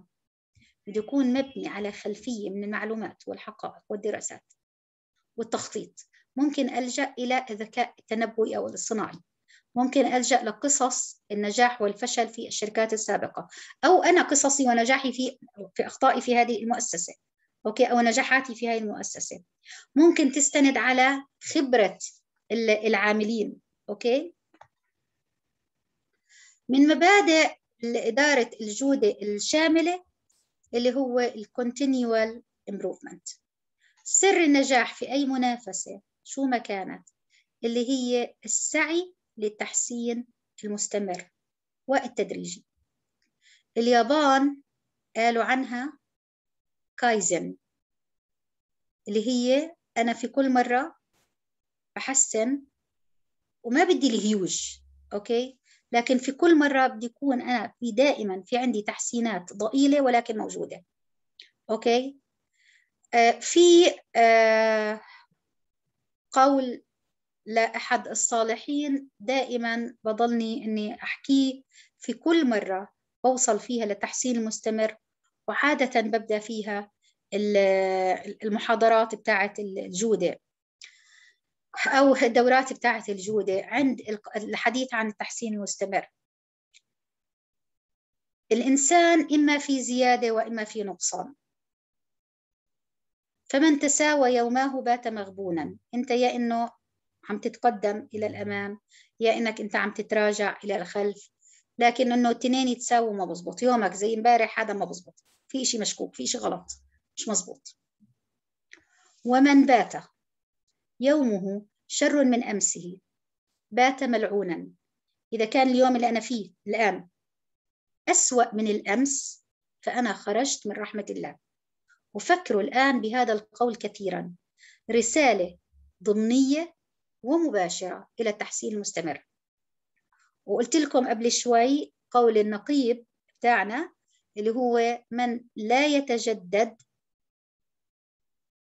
S1: بده يكون مبني على خلفية من المعلومات والحقائق والدراسات والتخطيط ممكن ألجأ إلى الذكاء التنبؤي أو الاصطناعي ممكن ألجأ لقصص النجاح والفشل في الشركات السابقة أو أنا قصصي ونجاحي في في أخطائي في هذه المؤسسة أوكي أو نجاحاتي في هذه المؤسسة ممكن تستند على خبرة العاملين أوكي من مبادئ لإدارة الجودة الشاملة اللي هو الكونتينيوال امبروفمنت سر النجاح في أي منافسة شو ما كانت اللي هي السعي للتحسين المستمر والتدريجي اليابان قالوا عنها كايزن اللي هي أنا في كل مرة بحسن وما بدي الهيوج أوكي لكن في كل مرة بدي يكون أنا في دائما في عندي تحسينات ضئيلة ولكن موجودة أوكي آه في آه قول لأحد الصالحين دائما بضلني أني أحكيه في كل مرة بوصل فيها للتحسين المستمر وعادة ببدأ فيها المحاضرات بتاعة الجودة أو الدورات بتاعة الجودة عند الحديث عن التحسين المستمر الإنسان إما في زيادة وإما في نقصان فمن تساوى يوماه بات مغبونا انت يا انه عم تتقدم الى الامام يا انك انت عم تتراجع الى الخلف لكن انه التنين يتساووا ما بزبط يومك زي امبارح هذا ما بزبط في شيء مشكوك في شيء غلط مش مزبوط ومن بات يومه شر من امسه بات ملعونا اذا كان اليوم اللي انا فيه الان اسوا من الامس فانا خرجت من رحمه الله وفكروا الآن بهذا القول كثيرا رسالة ضمنية ومباشرة إلى التحسين المستمر وقلت لكم قبل شوي قول النقيب بتاعنا اللي هو من لا يتجدد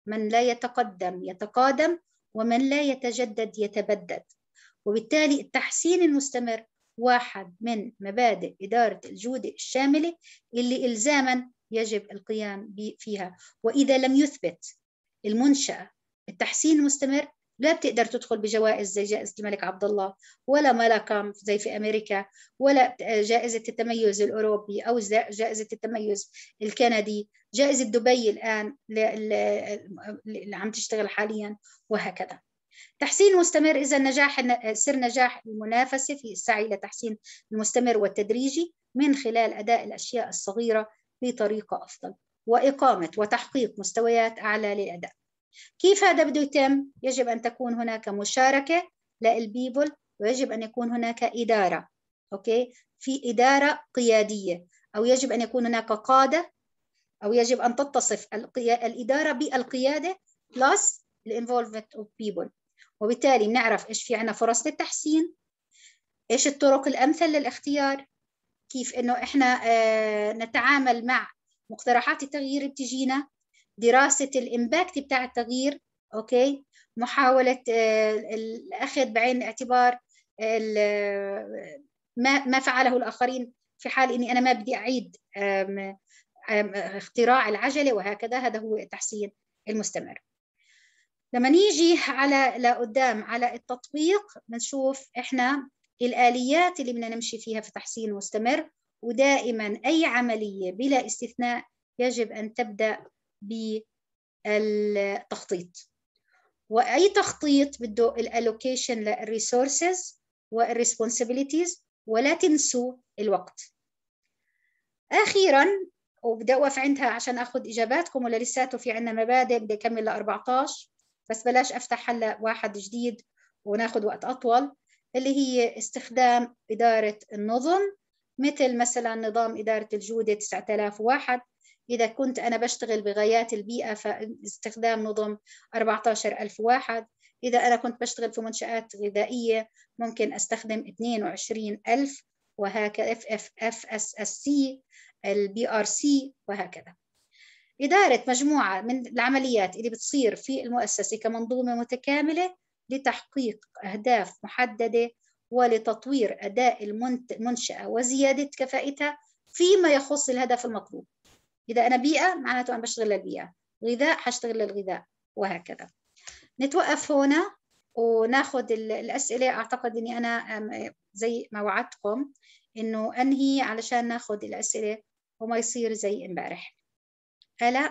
S1: من لا يتقدم يتقادم ومن لا يتجدد يتبدد وبالتالي التحسين المستمر واحد من مبادئ إدارة الجودة الشاملة اللي إلزاما يجب القيام فيها وإذا لم يثبت المنشأة التحسين المستمر لا بتقدر تدخل بجوائز زي جائزة الملك عبد الله ولا ملاكم زي في أمريكا ولا جائزة التميز الأوروبي أو جائزة التميز الكندي جائزة دبي الآن اللي عم تشتغل حاليا وهكذا تحسين مستمر إذا نجاح سر نجاح المنافسة في السعي لتحسين المستمر والتدريجي من خلال أداء الأشياء الصغيرة بطريقه افضل واقامه وتحقيق مستويات اعلى للاداء. كيف هذا بده يتم؟ يجب ان تكون هناك مشاركه للبيبل ويجب ان يكون هناك اداره اوكي في اداره قياديه او يجب ان يكون هناك قاده او يجب ان تتصف الاداره بالقياده بلس الانفولفمنت اوف people وبالتالي بنعرف ايش في عنا فرص للتحسين ايش الطرق الامثل للاختيار كيف انه احنا آه، نتعامل مع مقترحات التغيير اللي بتجينا دراسه الامباكت بتاع التغيير اوكي محاوله آه، الاخذ بعين الاعتبار آه، ما ما فعله الاخرين في حال اني انا ما بدي اعيد اختراع العجله وهكذا هذا هو التحسين المستمر لما نيجي على لقدام على التطبيق بنشوف احنا الآليات اللي بدنا نمشي فيها في تحسين مستمر ودائما أي عملية بلا استثناء يجب أن تبدأ بالتخطيط وأي تخطيط بده الالوكيشن للريسورسز والريسبونسابيلتيز ولا تنسوا الوقت أخيرا وبدي أوقف عندها عشان أخذ إجاباتكم ولا لساته في عندنا مبادئ بدي أكمل ل 14 بس بلاش أفتح هلا واحد جديد وناخذ وقت أطول اللي هي استخدام إدارة النظم مثل مثلا نظام إدارة الجودة 9001 إذا كنت أنا بشتغل بغايات البيئة فاستخدام نظم 14001 إذا أنا كنت بشتغل في منشآت غذائية ممكن أستخدم 22000 وهكذا اف اف اف اس اس سي البي ار سي وهكذا إدارة مجموعة من العمليات اللي بتصير في المؤسسة كمنظومة متكاملة لتحقيق أهداف محددة ولتطوير أداء المنشأة وزيادة كفائتها فيما يخص الهدف المطلوب إذا أنا بيئة معناته أنا بشتغل للبيئة غذاء حشتغل للغذاء وهكذا نتوقف هنا وناخذ الأسئلة أعتقد أني أنا زي ما وعدتكم أنه أنهي علشان ناخذ الأسئلة وما يصير زي امبارح ألا